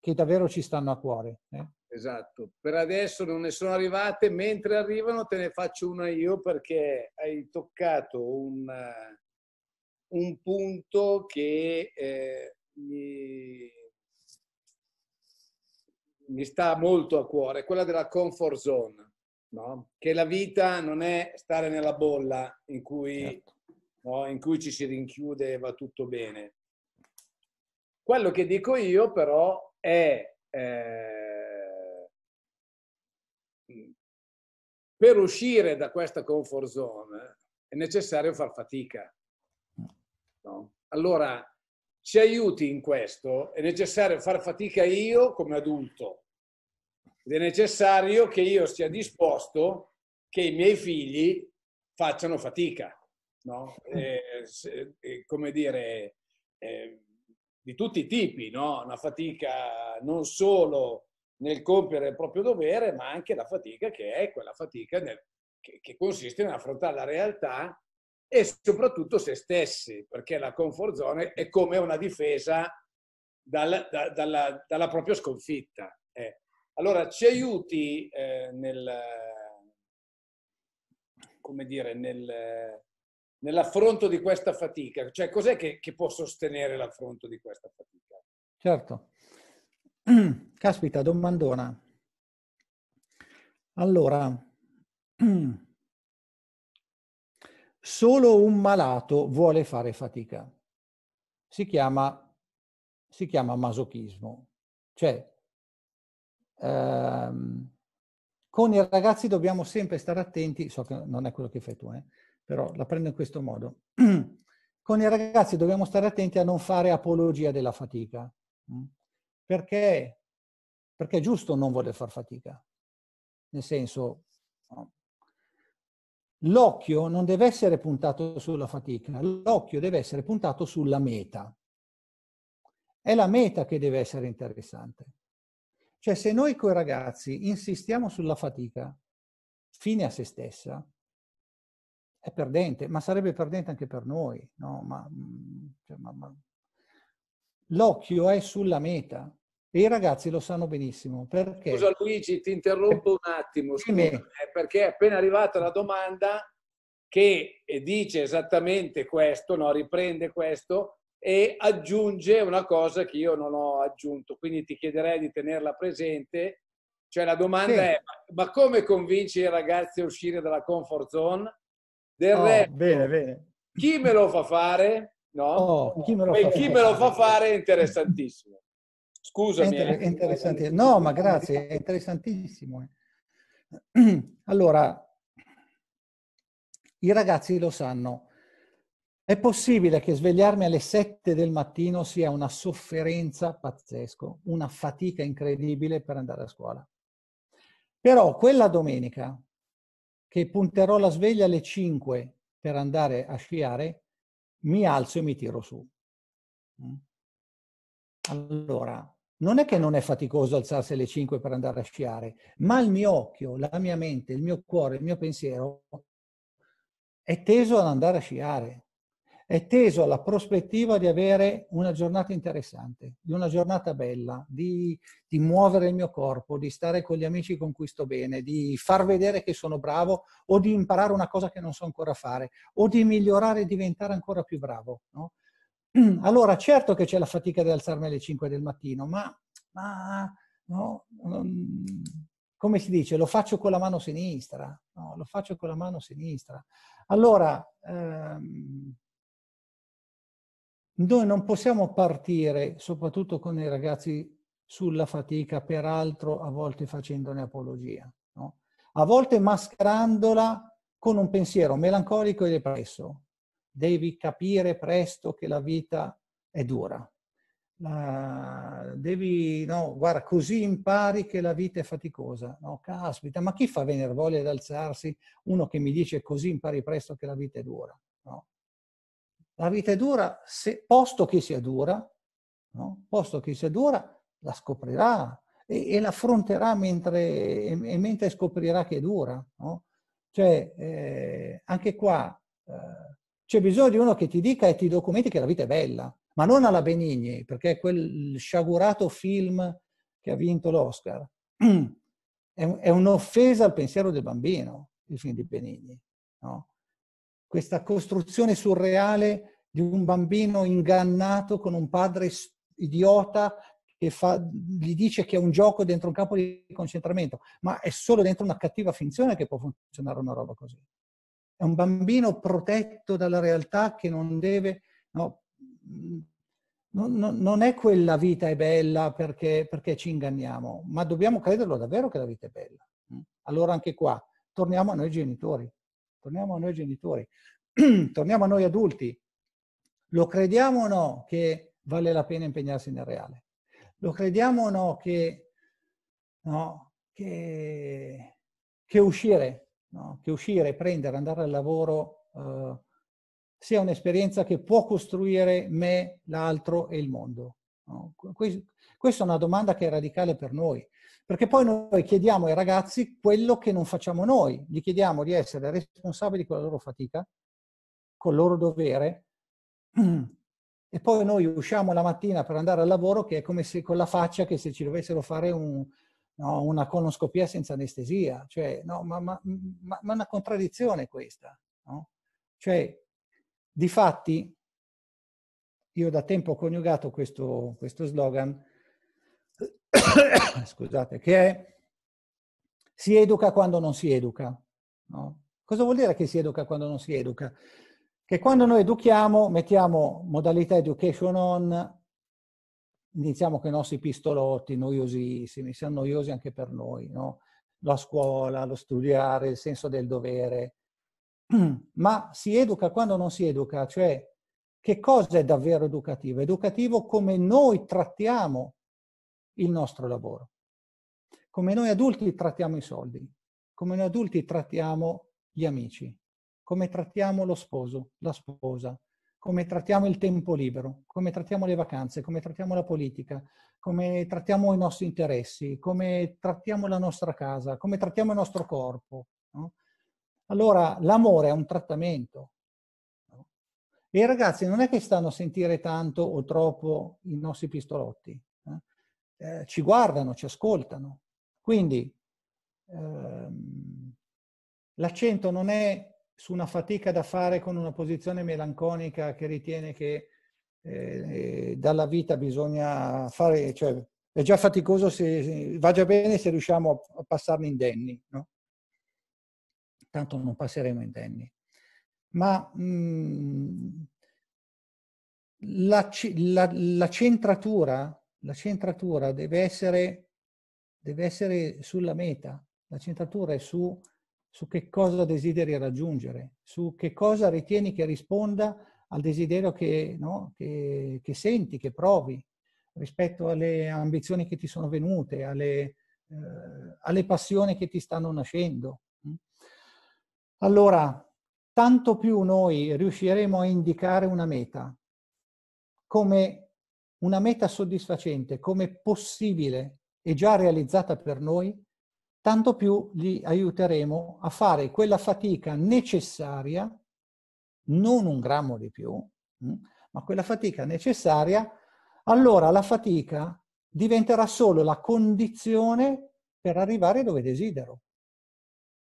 che, davvero ci stanno a cuore. Eh? Esatto, per adesso non ne sono arrivate, mentre arrivano te ne faccio una io perché hai toccato un, eh, un punto che eh, mi, mi sta molto a cuore, quella della comfort zone, no? che la vita non è stare nella bolla in cui, certo. no? in cui ci si rinchiude e va tutto bene. Quello che dico io però è eh, per uscire da questa comfort zone è necessario far fatica. No? Allora, ci aiuti in questo, è necessario far fatica io come adulto ed è necessario che io sia disposto che i miei figli facciano fatica. No? Mm. Eh, e, eh, come dire, eh, di tutti i tipi, no? una fatica non solo nel compiere il proprio dovere, ma anche la fatica che è quella fatica nel, che, che, consiste nell'affrontare la realtà e soprattutto se stessi, perché la comfort zone è come una difesa dal, da, dalla, dalla, propria sconfitta. Eh. Allora ci aiuti eh, nel, come dire, nel, nell'affronto di questa fatica, cioè cos'è che, che può sostenere l'affronto di questa fatica? Certo. (clears throat) Caspita, domandona. Allora, (clears throat) solo un malato vuole fare fatica. Si chiama, si chiama masochismo. Cioè, ehm, con i ragazzi dobbiamo sempre stare attenti, so che non è quello che fai tu, eh, però la prendo in questo modo. (clears throat) con i ragazzi dobbiamo stare attenti a non fare apologia della fatica. Mm? Perché? Perché è giusto non voler far fatica. Nel senso, l'occhio non deve essere puntato sulla fatica, l'occhio deve essere puntato sulla meta. È la meta che deve essere interessante. Cioè se noi coi ragazzi insistiamo sulla fatica, fine a se stessa, è perdente, ma sarebbe perdente anche per noi. No? Ma, mm, cioè, ma, ma... L'occhio è sulla meta i ragazzi lo sanno benissimo perché... Scusa Luigi, ti interrompo un attimo, scusami, eh, perché è appena arrivata la domanda che eh, dice esattamente questo, no? riprende questo e aggiunge una cosa che io non ho aggiunto, quindi ti chiederei di tenerla presente. Cioè la domanda sì. è, ma come convinci i ragazzi a uscire dalla comfort zone? Del oh, resto, bene, bene. chi me lo fa fare? No? Oh, chi me lo, fa, chi fare? Me lo fa fare è interessantissimo. Scusami. È inter- eh. interessante. No, ma grazie, è interessantissimo. Eh. (clears throat) Allora, i ragazzi lo sanno. È possibile che svegliarmi alle 7 del mattino sia una sofferenza pazzesco, una fatica incredibile per andare a scuola. Però quella domenica che punterò la sveglia alle 5 per andare a sciare, mi alzo e mi tiro su. Mm. Allora, non è che non è faticoso alzarsi alle 5 per andare a sciare, ma il mio occhio, la mia mente, il mio cuore, il mio pensiero è teso ad andare a sciare, è teso alla prospettiva di avere una giornata interessante, di una giornata bella, di, di muovere il mio corpo, di stare con gli amici con cui sto bene, di far vedere che sono bravo o di imparare una cosa che non so ancora fare o di migliorare e diventare ancora più bravo. No? Mm, allora certo che c'è la fatica di alzarmi alle 5 del mattino, ma, ma no, mm, come si dice, lo faccio con la mano sinistra, no, lo faccio con la mano sinistra. Allora, ehm, noi non possiamo partire, soprattutto con i ragazzi, sulla fatica, peraltro a volte facendone apologia, no? a volte mascherandola con un pensiero melancolico e depresso, devi capire presto che la vita è dura. La, devi, no, guarda, così impari che la vita è faticosa. No, caspita, ma chi fa venire voglia ad alzarsi uno che mi dice così impari presto che la vita è dura? No. La vita è dura, se, posto che sia dura, no? posto che sia dura, la scoprirà e, e l'affronterà mentre, e, e mentre scoprirà che è dura. No? Cioè, eh, anche qua... Eh, c'è bisogno di uno che ti dica e ti documenti che la vita è bella, ma non alla Benigni, perché quel sciagurato film che ha vinto l'Oscar (clears throat) è, un'offesa al pensiero del bambino, il film di Benigni. No? Questa costruzione surreale di un bambino ingannato con un padre idiota che fa, gli dice che è un gioco dentro un campo di concentramento, ma è solo dentro una cattiva finzione che può funzionare una roba così è un bambino protetto dalla realtà che non deve... No, non, non, è quella vita è bella perché, perché ci inganniamo, ma dobbiamo crederlo davvero che la vita è bella. Allora anche qua, torniamo a noi genitori, torniamo a noi genitori, (clears throat) torniamo a noi adulti. Lo crediamo o no che vale la pena impegnarsi nel reale? Lo crediamo o no che, no, che, che uscire no? che uscire, prendere, andare al lavoro eh, sia un'esperienza che può costruire me, l'altro e il mondo. No? Questa è una domanda che è radicale per noi, perché poi noi chiediamo ai ragazzi quello che non facciamo noi, gli chiediamo di essere responsabili con la loro fatica, col loro dovere, e poi noi usciamo la mattina per andare al lavoro che è come se con la faccia che se ci dovessero fare un, no, una colonscopia senza anestesia, cioè, no, ma, ma, ma, ma, una contraddizione questa. No? Cioè, di fatti, io da tempo ho coniugato questo, questo slogan, (coughs) scusate, che è si educa quando non si educa. No? Cosa vuol dire che si educa quando non si educa? Che quando noi educhiamo mettiamo modalità education on, iniziamo con i nostri pistolotti noiosissimi siano noiosi anche per noi, no? la scuola, lo studiare, il senso del dovere, (clears throat) ma si educa quando non si educa, cioè che cosa è davvero educativo? Educativo come noi trattiamo il nostro lavoro, come noi adulti trattiamo i soldi, come noi adulti trattiamo gli amici, come trattiamo lo sposo, la sposa, come trattiamo il tempo libero, come trattiamo le vacanze, come trattiamo la politica, come trattiamo i nostri interessi, come trattiamo la nostra casa, come trattiamo il nostro corpo. No? Allora l'amore è un trattamento. No? E i ragazzi non è che stanno a sentire tanto o troppo i nostri pistolotti, no? Eh? eh, ci guardano, ci ascoltano. Quindi ehm, l'accento non è su una fatica da fare con una posizione melanconica che ritiene che eh, eh dalla vita bisogna fare, cioè è già faticoso, se, va già bene se riusciamo a passarne indenni, no? Tanto non passeremo indenni. Ma mh, mm, la, la, la, centratura, la centratura deve essere, deve essere sulla meta, la centratura è su su che cosa desideri raggiungere, su che cosa ritieni che risponda al desiderio che, no, che, che senti, che provi, rispetto alle ambizioni che ti sono venute, alle, eh, alle passioni che ti stanno nascendo. Mm. Allora, tanto più noi riusciremo a indicare una meta come una meta soddisfacente, come possibile e già realizzata per noi, tanto più li aiuteremo a fare quella fatica necessaria, non un grammo di più, mm, ma quella fatica necessaria, allora la fatica diventerà solo la condizione per arrivare dove desidero.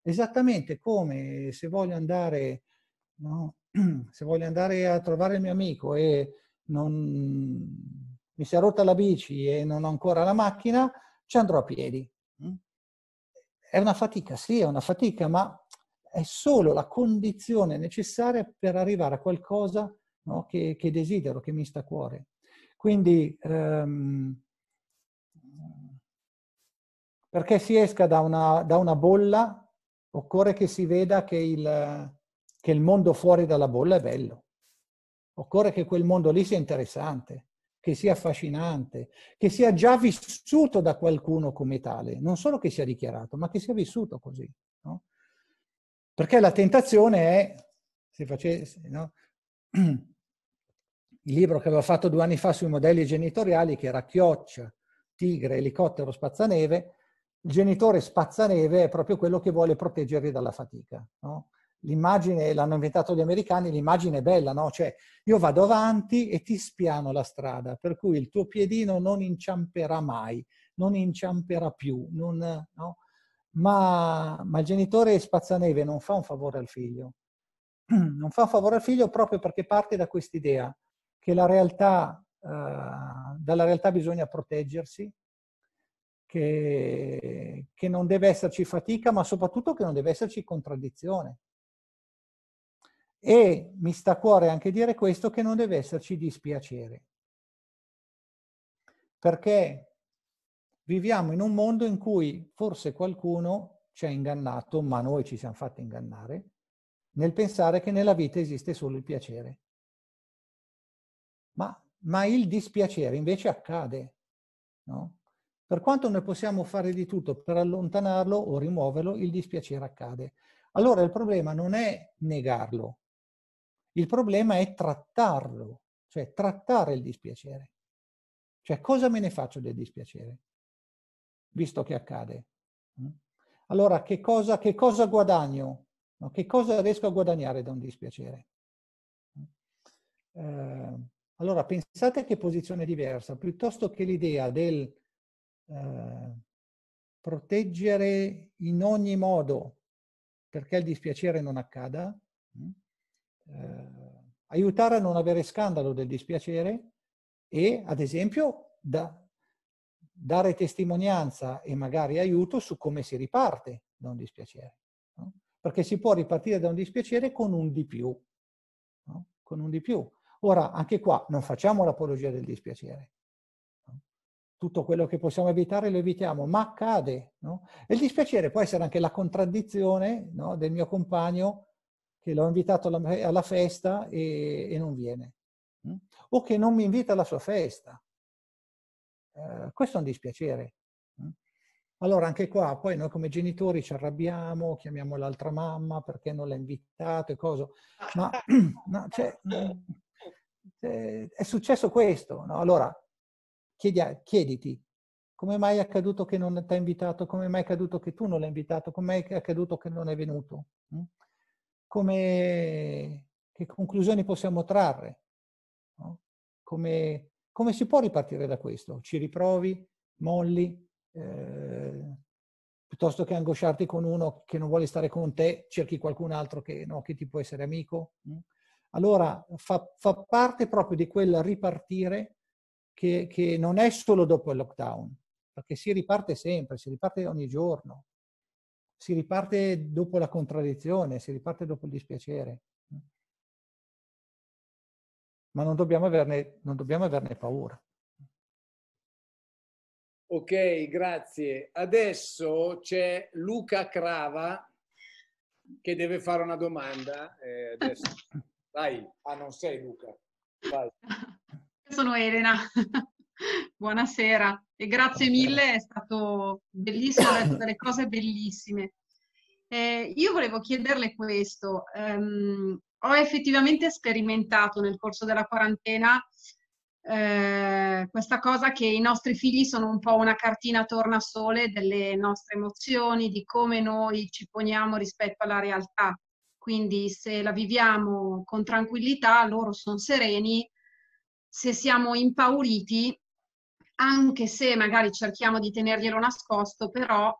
Esattamente come se voglio andare, no? (clears throat) se voglio andare a trovare il mio amico e non, mi si è rotta la bici e non ho ancora la macchina, ci andrò a piedi. Mm. È una fatica, sì, è una fatica, ma è solo la condizione necessaria per arrivare a qualcosa no, che, che, desidero, che mi sta a cuore. Quindi, ehm, perché si esca da una, da una, bolla, occorre che si veda che il, che il mondo fuori dalla bolla è bello. Occorre che quel mondo lì sia interessante che sia affascinante, che sia già vissuto da qualcuno come tale, non solo che sia dichiarato, ma che sia vissuto così. No? Perché la tentazione è, se facessi, no? il libro che avevo fatto due anni fa sui modelli genitoriali, che era Chioccia, Tigre, Elicottero, Spazzaneve, il genitore spazzaneve è proprio quello che vuole proteggervi dalla fatica. No? l'immagine, l'hanno inventato gli americani, l'immagine è bella, no? Cioè io vado avanti e ti spiano la strada, per cui il tuo piedino non inciamperà mai, non inciamperà più, non, no? ma, ma il genitore spazzaneve non fa un favore al figlio. (clears throat) Non fa un favore al figlio proprio perché parte da quest'idea che la realtà, eh, dalla realtà bisogna proteggersi, che, che, non deve esserci fatica, ma soprattutto che non deve esserci contraddizione. E mi sta a cuore anche dire questo, che non deve esserci dispiacere. Perché viviamo in un mondo in cui forse qualcuno ci ha ingannato, ma noi ci siamo fatti ingannare, nel pensare che nella vita esiste solo il piacere. Ma, ma il dispiacere invece accade. No? Per quanto noi possiamo fare di tutto per allontanarlo o rimuoverlo, il dispiacere accade. Allora il problema non è negarlo, il problema è trattarlo, cioè trattare il dispiacere. Cioè cosa me ne faccio del dispiacere, visto che accade? Mm? Allora che cosa, che cosa guadagno? Che cosa riesco a guadagnare da un dispiacere? Mm? Ehm, allora pensate che posizione diversa, piuttosto che l'idea del eh, proteggere in ogni modo perché il dispiacere non accada, mm? eh, aiutare a non avere scandalo del dispiacere e, ad esempio, da, dare testimonianza e magari aiuto su come si riparte da un dispiacere. No? Perché si può ripartire da un dispiacere con un di più. No? Con un di più. Ora, anche qua, non facciamo l'apologia del dispiacere. No? Tutto quello che possiamo evitare lo evitiamo, ma accade. E il dispiacere può essere anche la contraddizione del mio compagno che l'ho invitato alla, festa e, e non viene, mm? o che non mi invita alla sua festa. Eh, questo è un dispiacere. Mm? Allora anche qua, poi noi come genitori ci arrabbiamo, chiamiamo l'altra mamma perché non l'ha invitato e cosa, ma no, (clears throat) cioè, mm, cioè, è successo questo. No? Allora chiedi, chiediti, come mai è accaduto che non ti ha invitato, come mai è accaduto che tu non l'hai invitato, come mai è accaduto che non è venuto? Mm? come, che conclusioni possiamo trarre? No? Come, come, si può ripartire da questo? Ci riprovi, molli, eh, piuttosto che angosciarti con uno che non vuole stare con te, cerchi qualcun altro che, no, che ti può essere amico. Mm? Allora fa, fa, parte proprio di quel ripartire che, che non è solo dopo il lockdown, perché si riparte sempre, si riparte ogni giorno si riparte dopo la contraddizione, si riparte dopo il dispiacere. Ma non dobbiamo averne, non dobbiamo averne paura. Ok, grazie. Adesso c'è Luca Crava che deve fare una domanda. Eh, (laughs) Vai, ah non sei Luca. Vai. Sono Elena. (laughs) Buonasera. E grazie mille, è stato bellissimo, ha detto delle cose bellissime. Eh, io volevo chiederle questo. Um, ho effettivamente sperimentato nel corso della quarantena eh, questa cosa che i nostri figli sono un po' una cartina tornasole delle nostre emozioni, di come noi ci poniamo rispetto alla realtà. Quindi se la viviamo con tranquillità, loro sono sereni, se siamo impauriti, anche se magari cerchiamo di tenerglielo nascosto, però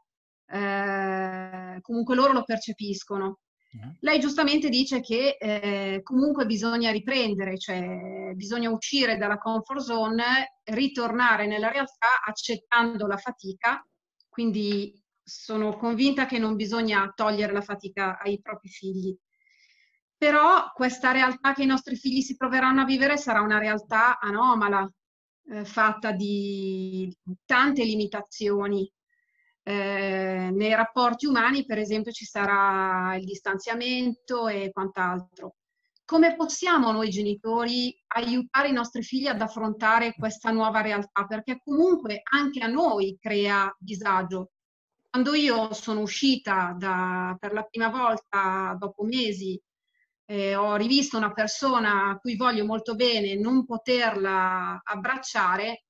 eh, comunque loro lo percepiscono. Eh. Lei giustamente dice che eh, comunque bisogna riprendere, cioè bisogna uscire dalla comfort zone, ritornare nella realtà accettando la fatica, quindi sono convinta che non bisogna togliere la fatica ai propri figli. Però questa realtà che i nostri figli si proveranno a vivere sarà una realtà anomala, eh, fatta di tante limitazioni. Eh, nei rapporti umani, per esempio, ci sarà il distanziamento e quant'altro. Come possiamo noi genitori aiutare i nostri figli ad affrontare questa nuova realtà? Perché comunque anche a noi crea disagio. Quando io sono uscita da, per la prima volta dopo mesi eh, ho rivisto una persona a cui voglio molto bene, non poterla abbracciare,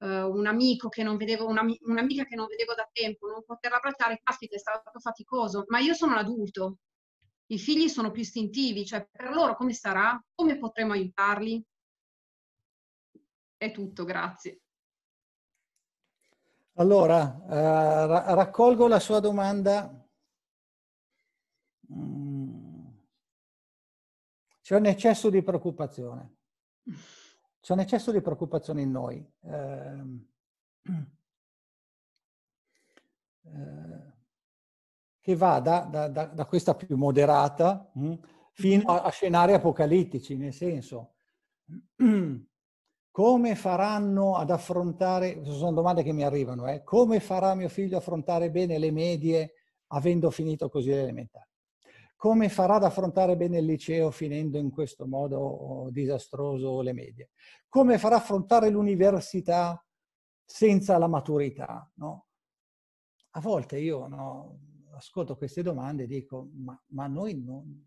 eh, un amico che non vedevo, una, un'amica che non vedevo da tempo, non poterla abbracciare, caspita, è stato faticoso, ma io sono un adulto, i figli sono più istintivi, cioè per loro come sarà, come potremo aiutarli? È tutto, grazie. Allora, eh, raccolgo la sua domanda. Mm c'è un eccesso di preoccupazione. C'è un eccesso di preoccupazione in noi. Ehm, (clears throat) eh, che va da, da, da, questa più moderata mh, mm, fino a, mm-hmm. a, scenari apocalittici, nel senso (clears throat) come faranno ad affrontare, sono domande che mi arrivano, eh, come farà mio figlio affrontare bene le medie avendo finito così le come farà ad affrontare bene il liceo finendo in questo modo disastroso le medie? Come farà affrontare l'università senza la maturità? No? A volte io no, ascolto queste domande e dico, ma, ma noi non,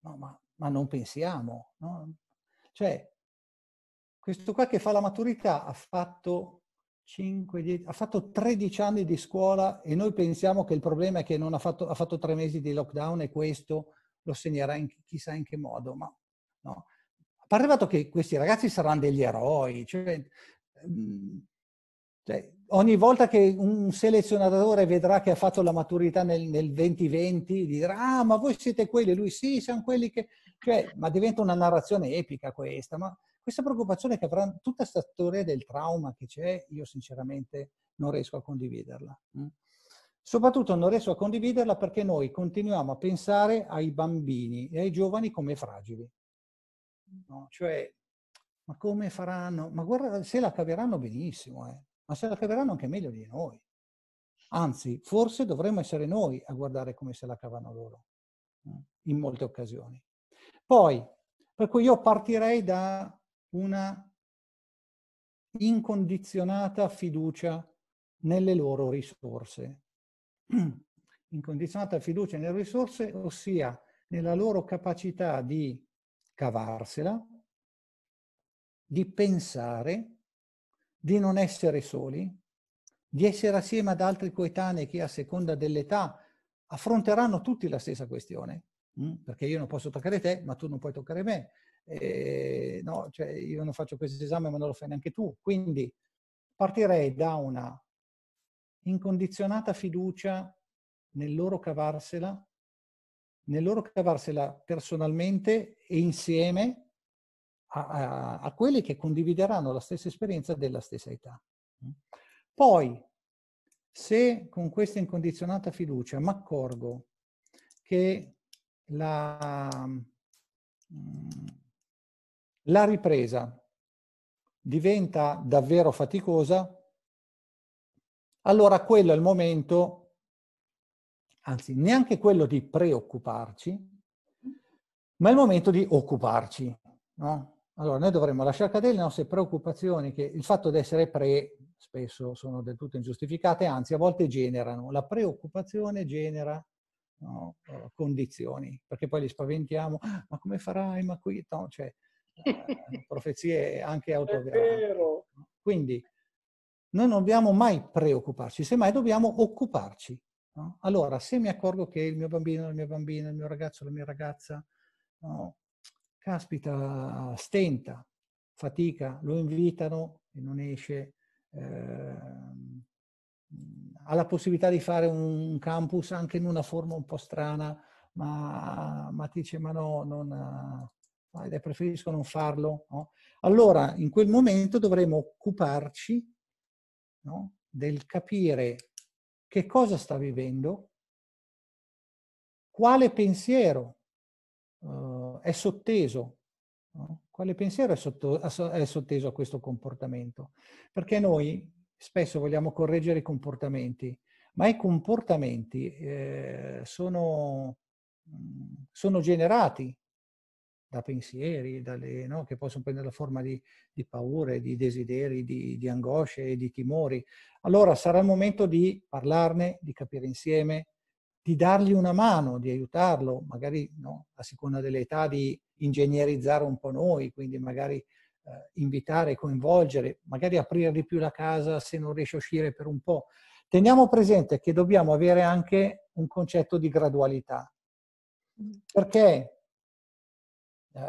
no, ma, ma non pensiamo. Cioè, questo qua che fa la maturità ha fatto 5, 10, ha fatto 13 anni di scuola e noi pensiamo che il problema è che non ha fatto, ha fatto tre mesi di lockdown e questo lo segnerà in chissà in che modo, ma no. A che questi ragazzi saranno degli eroi, cioè, mm, cioè, ogni volta che un selezionatore vedrà che ha fatto la maturità nel, nel 2020, dirà, ah, ma voi siete quelli, lui sì, siamo quelli che... Cioè, ma diventa una narrazione epica questa, ma questa preoccupazione che avrà tutta questa storia del trauma che c'è, io sinceramente non riesco a condividerla. Mm. Soprattutto non riesco a condividerla perché noi continuiamo a pensare ai bambini e ai giovani come fragili. No? Cioè, ma come faranno? Ma guarda, se la caveranno benissimo, eh. ma se la caveranno anche meglio di noi. Anzi, forse dovremmo essere noi a guardare come se la cavano loro, mm, in molte occasioni. Poi, per cui io partirei da una incondizionata fiducia nelle loro risorse. (clears throat) incondizionata fiducia nelle risorse, ossia nella loro capacità di cavarsela, di pensare, di non essere soli, di essere assieme ad altri coetanei che a seconda dell'età affronteranno tutti la stessa questione, mm? perché io non posso toccare te, ma tu non puoi toccare me, eh, no, cioè io non faccio questo esame ma non lo fai neanche tu. Quindi partirei da una incondizionata fiducia nel loro cavarsela, nel loro cavarsela personalmente e insieme a, a, a quelli che condivideranno la stessa esperienza della stessa età. Poi, se con questa incondizionata fiducia mi accorgo che la, mm, la ripresa diventa davvero faticosa, allora quello è il momento, anzi neanche quello di preoccuparci, ma è il momento di occuparci. No? Allora noi dovremmo lasciare cadere le nostre preoccupazioni che il fatto di essere pre spesso sono del tutto ingiustificate, anzi a volte generano, la preoccupazione genera no, condizioni, perché poi li spaventiamo, ah, ma come farai, ma qui, no, cioè, eh, profezie anche autografiche. Quindi noi non dobbiamo mai preoccuparci, semmai dobbiamo occuparci. No? Allora, se mi accorgo che il mio bambino, la mia bambina, il mio ragazzo, la mia ragazza, no, caspita, stenta, fatica, lo invitano e non esce, eh, ha la possibilità di fare un campus anche in una forma un po' strana, ma, ma dice ma no, non, e preferisco non farlo, no? allora in quel momento dovremo occuparci no? del capire che cosa sta vivendo, quale pensiero uh, è sotteso, no? quale pensiero è, sotto, è sotteso a questo comportamento. Perché noi spesso vogliamo correggere i comportamenti, ma i comportamenti eh, sono, mm, sono generati da pensieri dalle, no? che possono prendere la forma di, di paure, di desideri, di, di angosce, di timori. Allora sarà il momento di parlarne, di capire insieme, di dargli una mano, di aiutarlo, magari no? a seconda dell'età, di ingegnerizzare un po' noi, quindi magari eh, invitare, coinvolgere, magari aprire di più la casa se non riesce a uscire per un po'. Teniamo presente che dobbiamo avere anche un concetto di gradualità. Mm. Perché eh,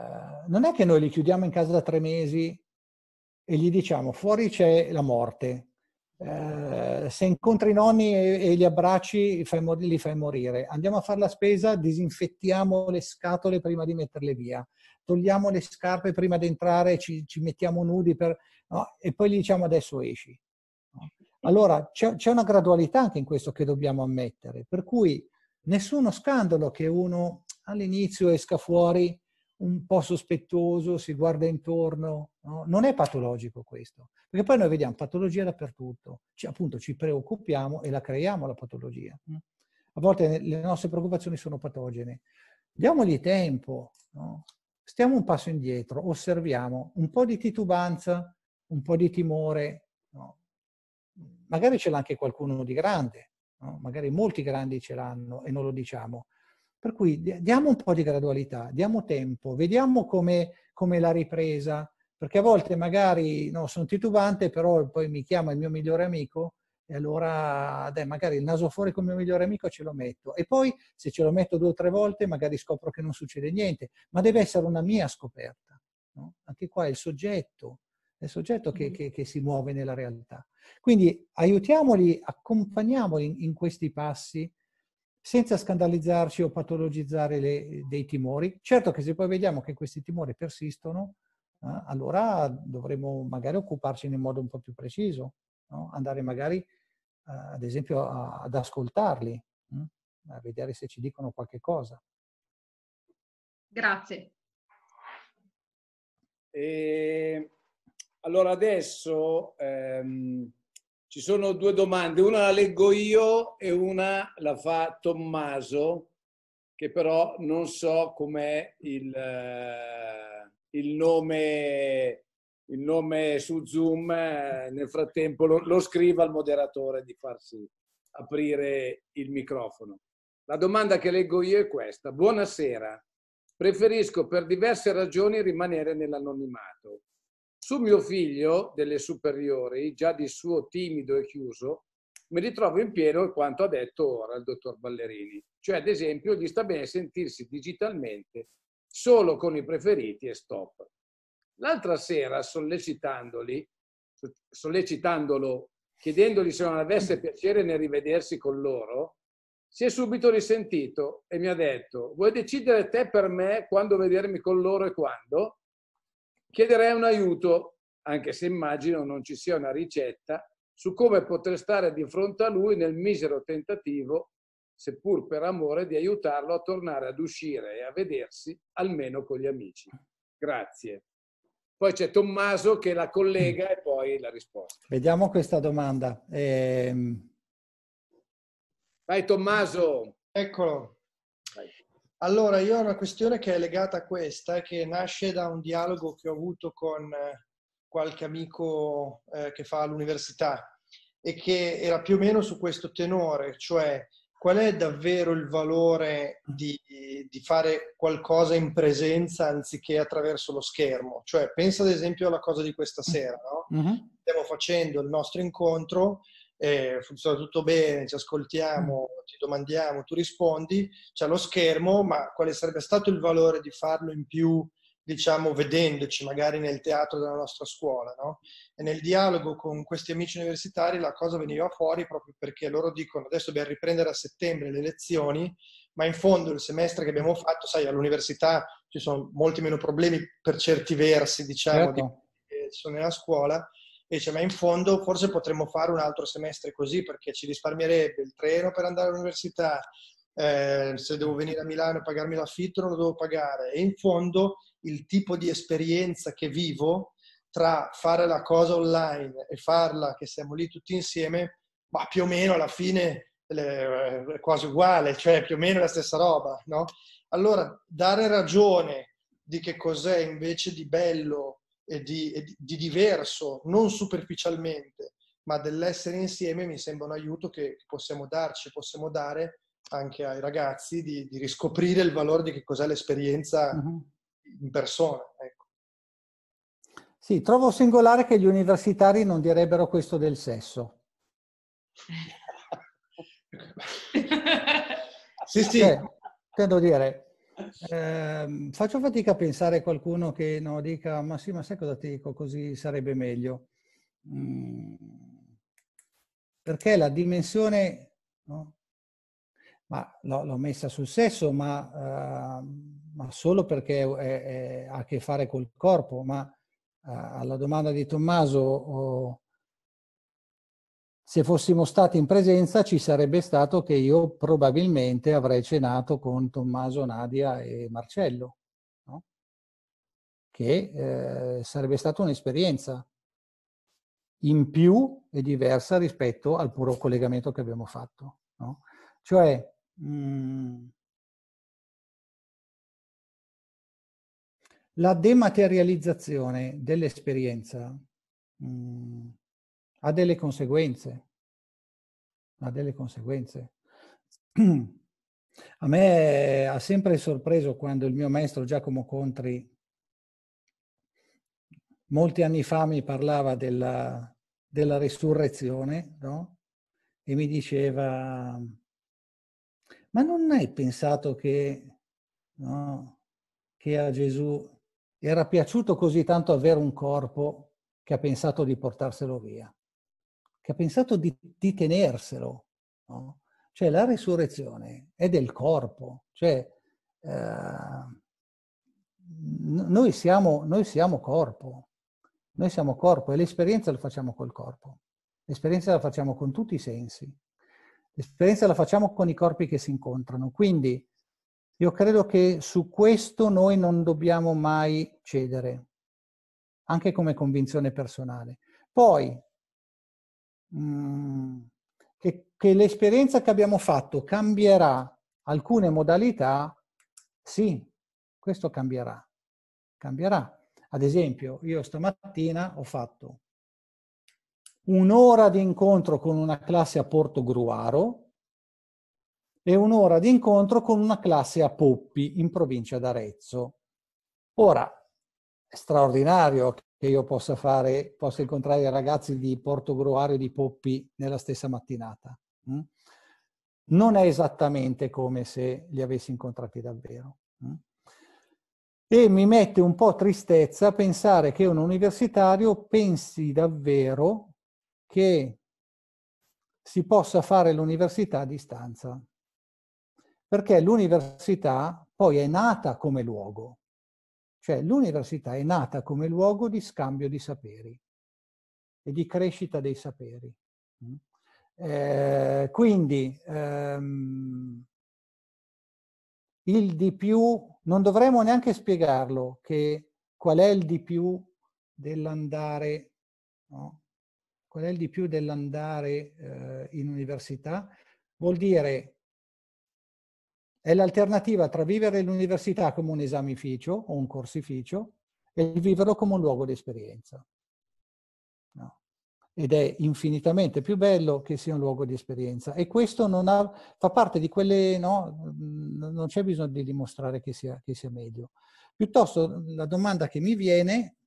non è che noi li chiudiamo in casa da tre mesi e gli diciamo fuori c'è la morte, eh, se incontri i nonni e, e li abbracci fai, li fai morire, andiamo a fare la spesa, disinfettiamo le scatole prima di metterle via, togliamo le scarpe prima di entrare, ci, ci mettiamo nudi per, no? e poi gli diciamo adesso esci. No? Allora c'è, c'è una gradualità anche in questo che dobbiamo ammettere, per cui nessuno scandalo che uno all'inizio esca fuori un po' sospettoso, si guarda intorno. No? Non è patologico questo, perché poi noi vediamo patologia dappertutto, cioè, appunto ci preoccupiamo e la creiamo la patologia. Mm. A volte le nostre preoccupazioni sono patogene. Diamogli tempo, no? stiamo un passo indietro, osserviamo un po' di titubanza, un po' di timore. No? Magari ce l'ha anche qualcuno di grande, magari molti grandi ce l'hanno e non lo diciamo per cui diamo un po' di gradualità, diamo tempo, vediamo come, come la ripresa, perché a volte magari no, sono titubante, però poi mi chiama il mio migliore amico e allora dai, magari il naso fuori con il mio migliore amico ce lo metto e poi se ce lo metto due o tre volte magari scopro che non succede niente, ma deve essere una mia scoperta. No? Anche qua è il soggetto, è il soggetto che, mm-hmm. che, che, si muove nella realtà. Quindi aiutiamoli, accompagniamoli in, in questi passi senza scandalizzarci o patologizzare le, dei timori. Certo che se poi vediamo che questi timori persistono, eh, allora dovremmo magari occuparci in modo un po' più preciso, no? andare magari eh, ad esempio a, ad ascoltarli, mh? Mm? a vedere se ci dicono qualche cosa. Grazie. E, ehm, allora adesso... Ehm ci sono due domande, una la leggo io e una la fa Tommaso, che però non so com'è il, eh, il, nome, il nome su Zoom. Eh, nel frattempo lo, lo scriva il moderatore di farsi aprire il microfono. La domanda che leggo io è questa. Buonasera. Preferisco per diverse ragioni rimanere nell'anonimato. Su mio figlio delle superiori, già di suo timido e chiuso, mi ritrovo in pieno quanto ha detto ora il dottor Ballerini. Cioè, ad esempio, gli sta bene sentirsi digitalmente solo con i preferiti e stop. L'altra sera, sollecitandoli, sollecitandolo, chiedendogli se non avesse (laughs) piacere nel rivedersi con loro, si è subito risentito e mi ha detto, vuoi decidere te per me quando vedermi con loro e quando? chiederei un aiuto, anche se immagino non ci sia una ricetta, su come poter stare di fronte a lui nel misero tentativo, seppur per amore, di aiutarlo a tornare ad uscire e a vedersi almeno con gli amici. Grazie. Poi c'è Tommaso che la collega e poi la risposta. Vediamo questa domanda. Ehm... Vai Tommaso. Eccolo. Allora, io ho una questione che è legata a questa, che nasce da un dialogo che ho avuto con eh, qualche amico eh, che fa all'università e che era più o meno su questo tenore, cioè qual è davvero il valore di, di, fare qualcosa in presenza anziché attraverso lo schermo? Cioè, pensa ad esempio alla cosa di questa sera, no? Uh-huh. Stiamo facendo il nostro incontro eh, funziona tutto bene, ci ascoltiamo, ti domandiamo, tu rispondi, c'è lo schermo, ma quale sarebbe stato il valore di farlo in più, diciamo, vedendoci magari nel teatro della nostra scuola, no? E nel dialogo con questi amici universitari la cosa veniva fuori proprio perché loro dicono adesso dobbiamo riprendere a settembre le lezioni, ma in fondo il semestre che abbiamo fatto, sai, all'università ci sono molti meno problemi per certi versi, diciamo, certo. di, che sono nella scuola, e dice ma in fondo forse potremmo fare un altro semestre così perché ci risparmierebbe il treno per andare all'università, eh, se devo venire a Milano e pagarmi l'affitto non lo devo pagare e in fondo il tipo di esperienza che vivo tra fare la cosa online e farla che siamo lì tutti insieme, ma più o meno alla fine è quasi uguale, cioè più o meno la stessa roba, no? Allora dare ragione di che cos'è invece di bello di, di diverso, non superficialmente, ma dell'essere insieme mi sembra un aiuto che possiamo darci, possiamo dare anche ai ragazzi di, di riscoprire il valore di che cos'è l'esperienza uh-huh. in persona. Ecco. Sì, trovo singolare che gli universitari non direbbero questo del sesso. (laughs) sì, sì. Eh, cioè, intendo dire, eh, faccio fatica a pensare a qualcuno che no, dica, ma sì, ma sai cosa ti dico, così sarebbe meglio. Mm. Perché la dimensione, no? ma no, l'ho messa sul sesso, ma, uh, ma solo perché è, è, ha a che fare col corpo, ma uh, alla domanda di Tommaso... Oh, se fossimo stati in presenza ci sarebbe stato che io probabilmente avrei cenato con Tommaso, Nadia e Marcello, no? che eh, sarebbe stata un'esperienza in più e diversa rispetto al puro collegamento che abbiamo fatto. No? Cioè, mh, mm, la dematerializzazione dell'esperienza mh, mm, ha delle conseguenze, ha delle conseguenze. (clears throat) A me ha sempre sorpreso quando il mio maestro Giacomo Contri molti anni fa mi parlava della, della risurrezione no? e mi diceva, ma non hai pensato che, no, che a Gesù era piaciuto così tanto avere un corpo che ha pensato di portarselo via? che ha pensato di, di tenerselo. No? Cioè la risurrezione è del corpo, cioè eh, noi, siamo, noi siamo corpo, noi siamo corpo e l'esperienza la facciamo col corpo, l'esperienza la facciamo con tutti i sensi, l'esperienza la facciamo con i corpi che si incontrano. Quindi io credo che su questo noi non dobbiamo mai cedere, anche come convinzione personale. Poi Mm. che, che l'esperienza che abbiamo fatto cambierà alcune modalità, sì, questo cambierà. Cambierà. Ad esempio, io stamattina ho fatto un'ora di incontro con una classe a Porto Gruaro e un'ora di incontro con una classe a Poppi in provincia d'Arezzo. Ora, straordinario che io possa fare, possa incontrare i ragazzi di Porto Gruario e di Poppi nella stessa mattinata. Mm? Non è esattamente come se li avessi incontrati davvero. Mm? E mi mette un po' tristezza pensare che un universitario pensi davvero che si possa fare l'università a distanza. Perché l'università poi è nata come luogo, cioè l'università è nata come luogo di scambio di saperi e di crescita dei saperi. Mm? Eh, quindi ehm, il di più, non dovremmo neanche spiegarlo che qual è il di più dell'andare no? qual è il di più dell'andare eh, in università? Vuol dire è l'alternativa tra vivere l'università come un esamificio o un corsificio e viverlo come un luogo di esperienza. No. Ed è infinitamente più bello che sia un luogo di esperienza. E questo ha, fa parte di quelle, no, non c'è bisogno di dimostrare che sia, che sia meglio. Piuttosto la domanda che mi viene,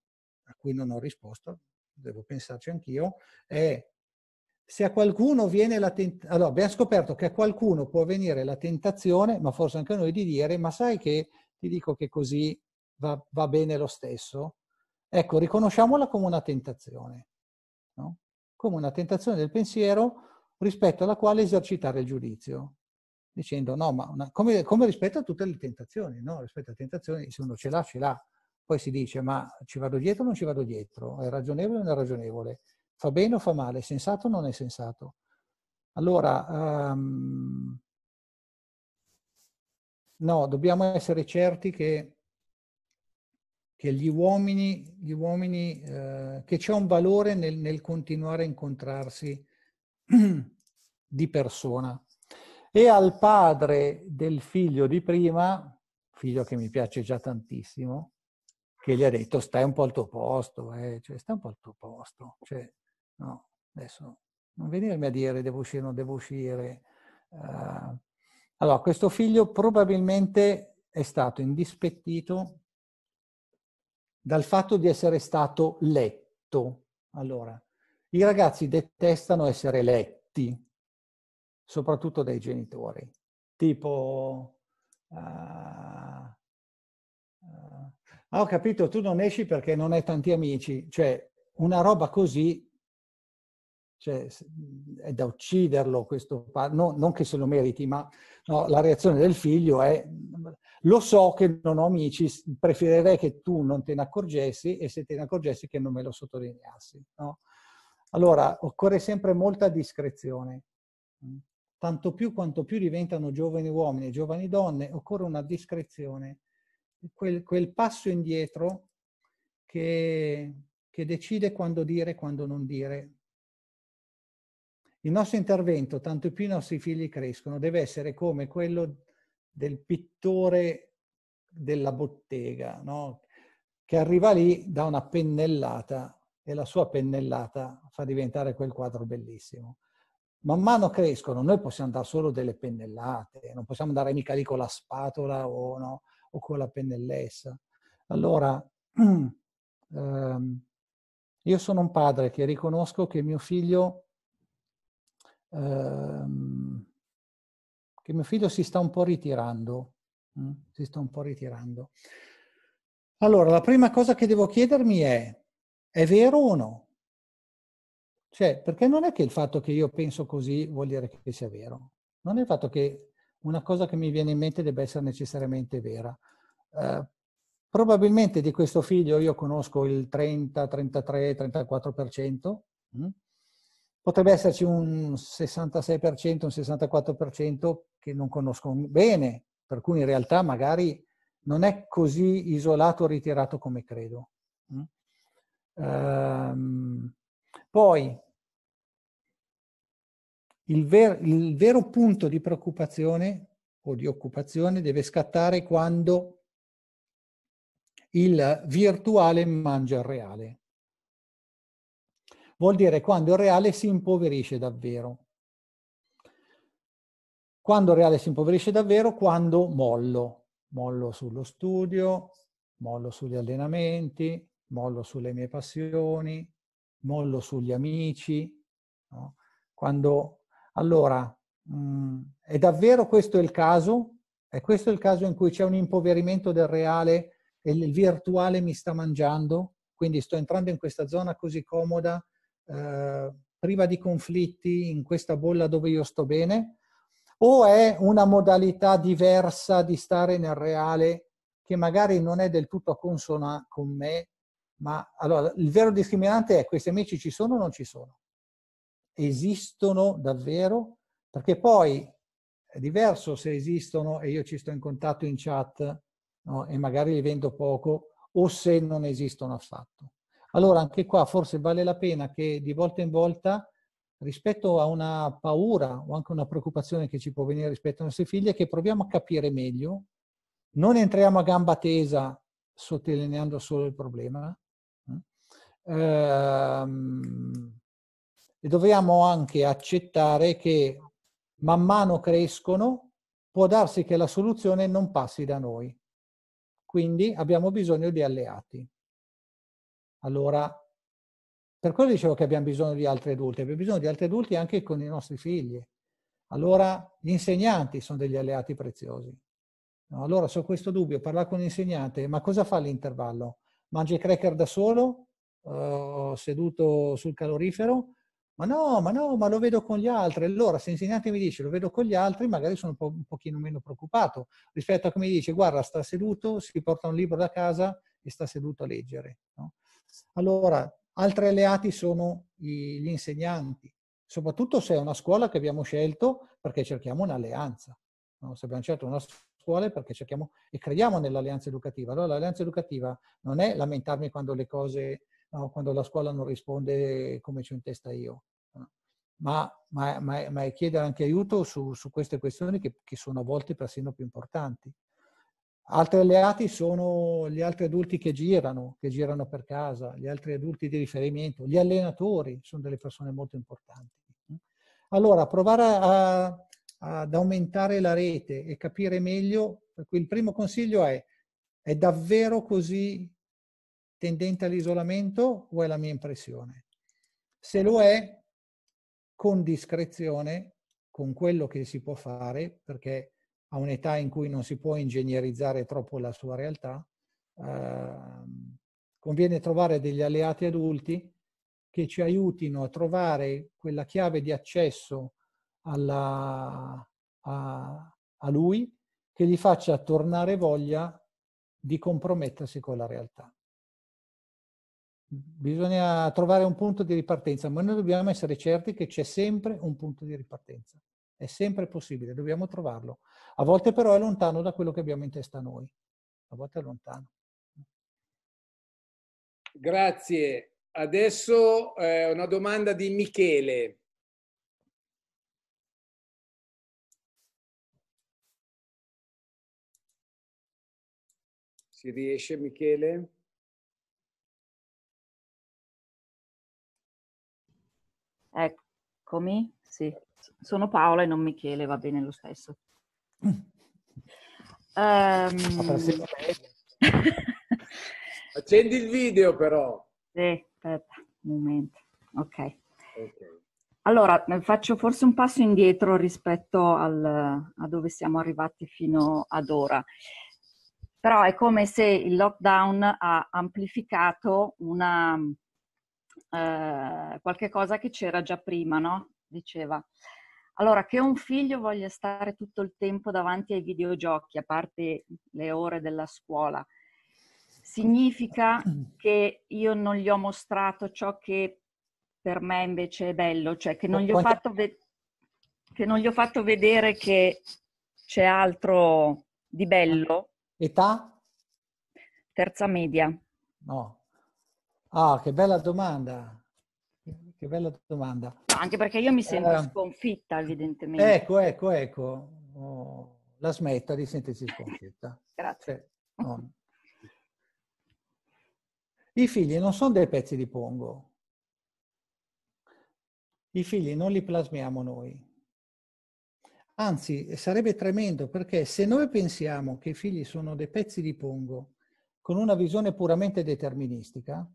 a cui non ho risposto, devo pensarci anch'io, è se a qualcuno viene la tentazione, allora abbiamo scoperto che a qualcuno può venire la tentazione, ma forse anche a noi, di dire, ma sai che ti dico che così va, va bene lo stesso? Ecco, riconosciamola come una tentazione, no? come una tentazione del pensiero rispetto alla quale esercitare il giudizio, dicendo no, ma una, come, come, rispetto a tutte le tentazioni, no? rispetto a tentazioni, se uno ce l'ha, ce l'ha, poi si dice ma ci vado dietro o non ci vado dietro, è ragionevole o non è ragionevole? Fa bene o fa male? È sensato o non è sensato? Allora, um, no, dobbiamo essere certi che, che gli uomini, gli uomini eh, che c'è un valore nel, nel continuare a incontrarsi (clears throat) di persona. E al padre del figlio di prima, figlio che mi piace già tantissimo, che gli ha detto stai un po' al tuo posto, eh, cioè, stai un po' al tuo posto, cioè, No, adesso non venirmi a dire devo uscire, non devo uscire. Uh, allora, questo figlio probabilmente è stato indispettito dal fatto di essere stato letto. Allora, i ragazzi detestano essere letti, soprattutto dai genitori. Tipo, uh, uh, ho capito, tu non esci perché non hai tanti amici. Cioè, una roba così cioè mhmm, è da ucciderlo questo padre, no, non che se lo meriti, ma no, la reazione del figlio è mhmm, lo so che non ho amici, preferirei che tu non te ne accorgessi e se te ne accorgessi che non me lo sottolineassi. No? Allora, occorre sempre molta discrezione, tanto più quanto più diventano giovani uomini e giovani donne, occorre una discrezione, quel, quel passo indietro che, che decide quando dire e quando non dire, il nostro intervento, tanto più i nostri figli crescono, deve essere come quello del pittore della bottega, no? che arriva lì, dà una pennellata e la sua pennellata fa diventare quel quadro bellissimo. Man mano crescono, noi possiamo dare solo delle pennellate, non possiamo andare mica lì con la spatola o, no, o con la pennellessa. Allora, (clears throat) ehm, io sono un padre che riconosco che mio figlio Ehm, che mio figlio si sta un po' ritirando. Mm, si sta un po' ritirando. Allora, la prima cosa che devo chiedermi è, è vero o no? Cioè, perché non è che il fatto che io penso così vuol dire che sia vero. Non è il fatto che una cosa che mi viene in mente debba essere necessariamente vera. Eh, probabilmente di questo figlio io conosco il 30, 33, 34%, potrebbe esserci un 66%, un 64% che non conoscono bene, per cui in realtà magari non è così isolato o ritirato come credo. Mm? Ehm, poi, il, ver- il vero punto di preoccupazione o di occupazione deve scattare quando il virtuale mangia il reale vuol dire quando il reale si impoverisce davvero. Quando il reale si impoverisce davvero, quando mollo. Mollo sullo studio, mollo sugli allenamenti, mollo sulle mie passioni, mollo sugli amici. No? Quando, allora, mh, mm, è davvero questo il caso? È questo il caso in cui c'è un impoverimento del reale e il virtuale mi sta mangiando? Quindi sto entrando in questa zona così comoda eh, priva di conflitti in questa bolla dove io sto bene? O è una modalità diversa di stare nel reale che magari non è del tutto consona con me? Ma allora il vero discriminante è questi amici ci sono o non ci sono? Esistono davvero? Perché poi è diverso se esistono e io ci sto in contatto in chat no? e magari li vendo poco o se non esistono affatto. Allora anche qua forse vale la pena che di volta in volta, rispetto a una paura o anche una preoccupazione che ci può venire rispetto ai nostri figli, che proviamo a capire meglio, non entriamo a gamba tesa sottolineando solo il problema, eh? ehm, e dobbiamo anche accettare che man mano crescono, può darsi che la soluzione non passi da noi. Quindi abbiamo bisogno di alleati. Allora, per quello dicevo che abbiamo bisogno di altri adulti, abbiamo bisogno di altri adulti anche con i nostri figli. Allora gli insegnanti sono degli alleati preziosi. No, allora ho questo dubbio, parlare con un insegnante, ma cosa fa l'intervallo? Mangia i cracker da solo, uh, seduto sul calorifero? Ma no, ma no, ma lo vedo con gli altri. Allora se l'insegnante mi dice lo vedo con gli altri, magari sono un, po', un pochino meno preoccupato rispetto a come mi dice guarda sta seduto, si porta un libro da casa e sta seduto a leggere. No? Allora, altri alleati sono gli insegnanti, soprattutto se è una scuola che abbiamo scelto perché cerchiamo un'alleanza. No? Se abbiamo scelto una scuola è perché cerchiamo e crediamo nell'alleanza educativa. Allora l'alleanza educativa non è lamentarmi quando le cose, no, quando la scuola non risponde come c'ho in testa io, no? ma, ma, ma, ma, è chiedere anche aiuto su, su queste questioni che, che sono a volte persino più importanti. Altri alleati sono gli altri adulti che girano, che girano per casa, gli altri adulti di riferimento, gli allenatori sono delle persone molto importanti. Allora, provare a, a, ad aumentare la rete e capire meglio, per cui il primo consiglio è, è davvero così tendente all'isolamento o è la mia impressione? Se lo è, con discrezione, con quello che si può fare, perché a un'età in cui non si può ingegnerizzare troppo la sua realtà, eh, conviene trovare degli alleati adulti che ci aiutino a trovare quella chiave di accesso alla, a, a lui che gli faccia tornare voglia di compromettersi con la realtà. Bisogna trovare un punto di ripartenza, ma noi dobbiamo essere certi che c'è sempre un punto di ripartenza. È sempre possibile, dobbiamo trovarlo. A volte però è lontano da quello che abbiamo in testa noi, a volte è lontano. Grazie. Adesso eh, una domanda di Michele. Si riesce Michele? Eccomi, sì. Sono Paola e non Michele, va bene lo stesso. Um... (laughs) Accendi il video però. Sì, aspetta, un momento. Ok. Allora, faccio forse un passo indietro rispetto al, a dove siamo arrivati fino ad ora. Però è come se il lockdown ha amplificato una, eh, qualche cosa che c'era già prima, no? Diceva. Allora, che un figlio voglia stare tutto il tempo davanti ai videogiochi, a parte le ore della scuola, significa mm. che io non gli ho mostrato ciò che per me invece è bello, cioè che non gli ho fatto, ve- che non gli ho fatto vedere che c'è altro di bello. Età? Terza media. No. Ah, che bella domanda che bella domanda. Anche perché io mi sento uh, sconfitta, evidentemente. Ecco, ecco, ecco. Oh, la smetta di sentirsi sconfitta. (laughs) Grazie. Eh, no. I figli non sono dei pezzi di pongo. I figli non li plasmiamo noi. Anzi, sarebbe tremendo perché se noi pensiamo che i figli sono dei pezzi di pongo con una visione puramente deterministica,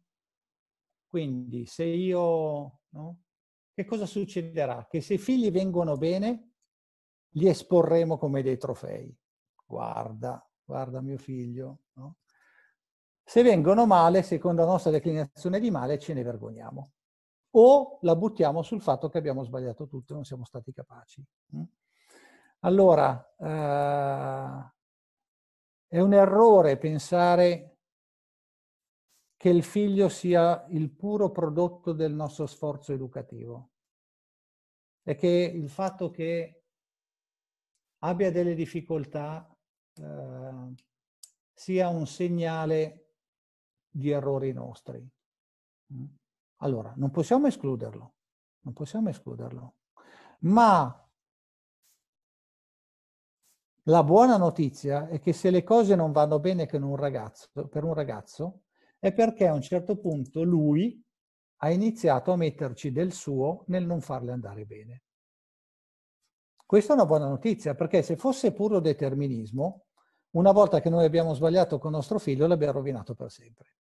quindi se io... No? Che cosa succederà? Che se i figli vengono bene, li esporremo come dei trofei. Guarda, guarda mio figlio. No? Se vengono male, secondo la nostra declinazione di male, ce ne vergogniamo. O la buttiamo sul fatto che abbiamo sbagliato tutto e non siamo stati capaci. Mm? Allora, eh, è un errore pensare che il figlio sia il puro prodotto del nostro sforzo educativo e che il fatto che abbia delle difficoltà eh, sia un segnale di errori nostri. Mm. Allora, non possiamo escluderlo, non possiamo escluderlo, ma la buona notizia è che se le cose non vanno bene un ragazzo, per un ragazzo, è perché a un certo punto lui ha iniziato a metterci del suo nel non farle andare bene. Questa è una buona notizia, perché se fosse puro determinismo, una volta che noi abbiamo sbagliato con nostro figlio, l'abbiamo rovinato per sempre.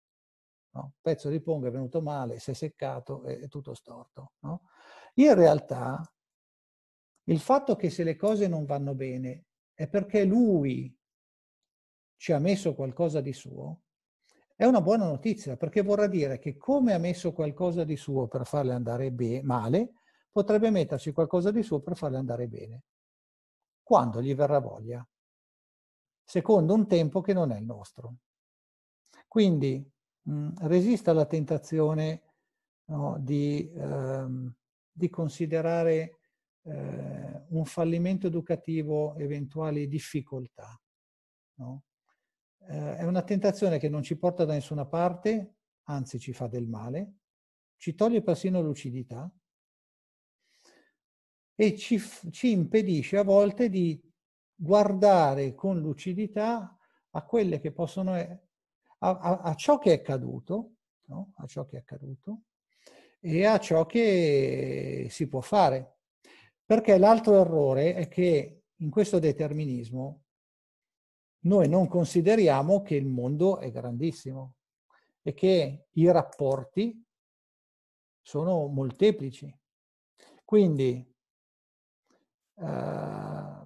No? Pezzo di ponga è venuto male, si è seccato, è, tutto storto. No? In realtà, il fatto che se le cose non vanno bene è perché lui ci ha messo qualcosa di suo, è una buona notizia perché vorrà dire che come ha messo qualcosa di suo per farle andare be- male, potrebbe metterci qualcosa di suo per farle andare bene, quando gli verrà voglia, secondo un tempo che non è il nostro. Quindi mh, mm, resista alla tentazione no, di, ehm, di, considerare eh, un fallimento educativo eventuali difficoltà. No? eh, è una tentazione che non ci porta da nessuna parte, anzi ci fa del male, ci toglie persino lucidità e ci, ci impedisce a volte di guardare con lucidità a quelle che possono essere, a, a, a, ciò che è accaduto, no? a ciò che è accaduto e a ciò che si può fare. Perché l'altro errore è che in questo determinismo noi non consideriamo che il mondo è grandissimo e che i rapporti sono molteplici. Quindi eh,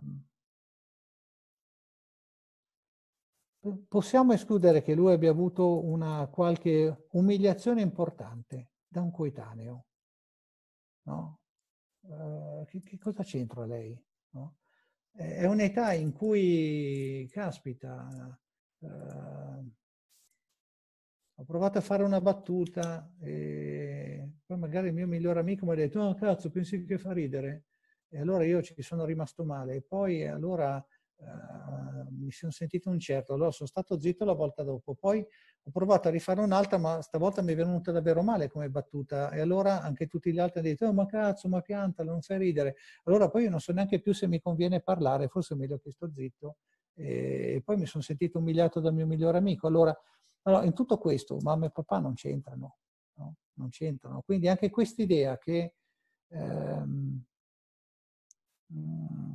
possiamo escludere che lui abbia avuto una qualche umiliazione importante da un coetaneo. No? Eh, che, che, cosa c'entra lei? No? è un'età in cui, caspita, eh, ho provato a fare una battuta e poi magari il mio migliore amico mi ha detto, no oh, cazzo, pensi che fa ridere? E allora io ci sono rimasto male e poi allora eh, mi sono sentito un certo, allora sono stato zitto la volta dopo, poi ho provato a rifare un'altra, ma stavolta mi è venuta davvero male come battuta. E allora anche tutti gli altri hanno detto, oh, ma cazzo, ma piantalo, non fai ridere. Allora poi io non so neanche più se mi conviene parlare, forse è meglio che sto zitto. E poi mi sono sentito umiliato dal mio migliore amico. Allora, allora in tutto questo mamma e papà non c'entrano. No? Non c'entrano. Quindi anche quest'idea che... Ehm, mm,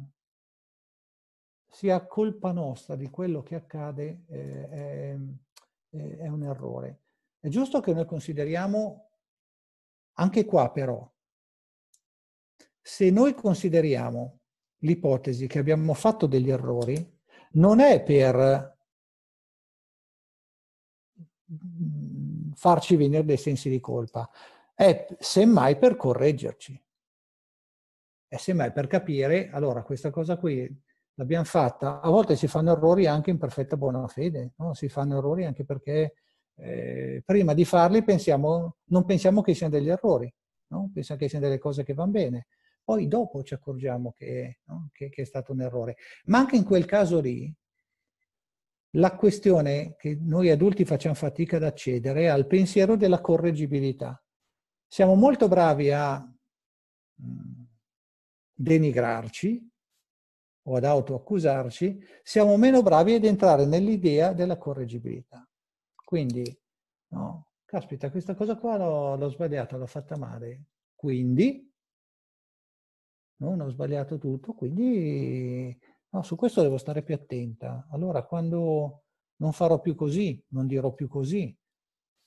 sia colpa nostra di quello che accade eh, eh, è un errore. È giusto che noi consideriamo, anche qua però, se noi consideriamo l'ipotesi che abbiamo fatto degli errori, non è per mm, farci venire dei sensi di colpa, è semmai per correggerci. È semmai per capire, allora questa cosa qui l'abbiamo fatta, a volte si fanno errori anche in perfetta buona fede, no? si fanno errori anche perché eh, prima di farli pensiamo, non pensiamo che siano degli errori, no? pensiamo che siano delle cose che vanno bene. Poi dopo ci accorgiamo che, no? che, che è stato un errore. Ma anche in quel caso lì, la questione che noi adulti facciamo fatica ad accedere è al pensiero della correggibilità. Siamo molto bravi a mm, denigrarci, o ad autoaccusarci, siamo meno bravi ad entrare nell'idea della correggibilità. Quindi, no, caspita, questa cosa qua l'ho, l'ho sbagliata, l'ho fatta male. Quindi, non ho sbagliato tutto, quindi no, su questo devo stare più attenta. Allora, quando non farò più così, non dirò più così,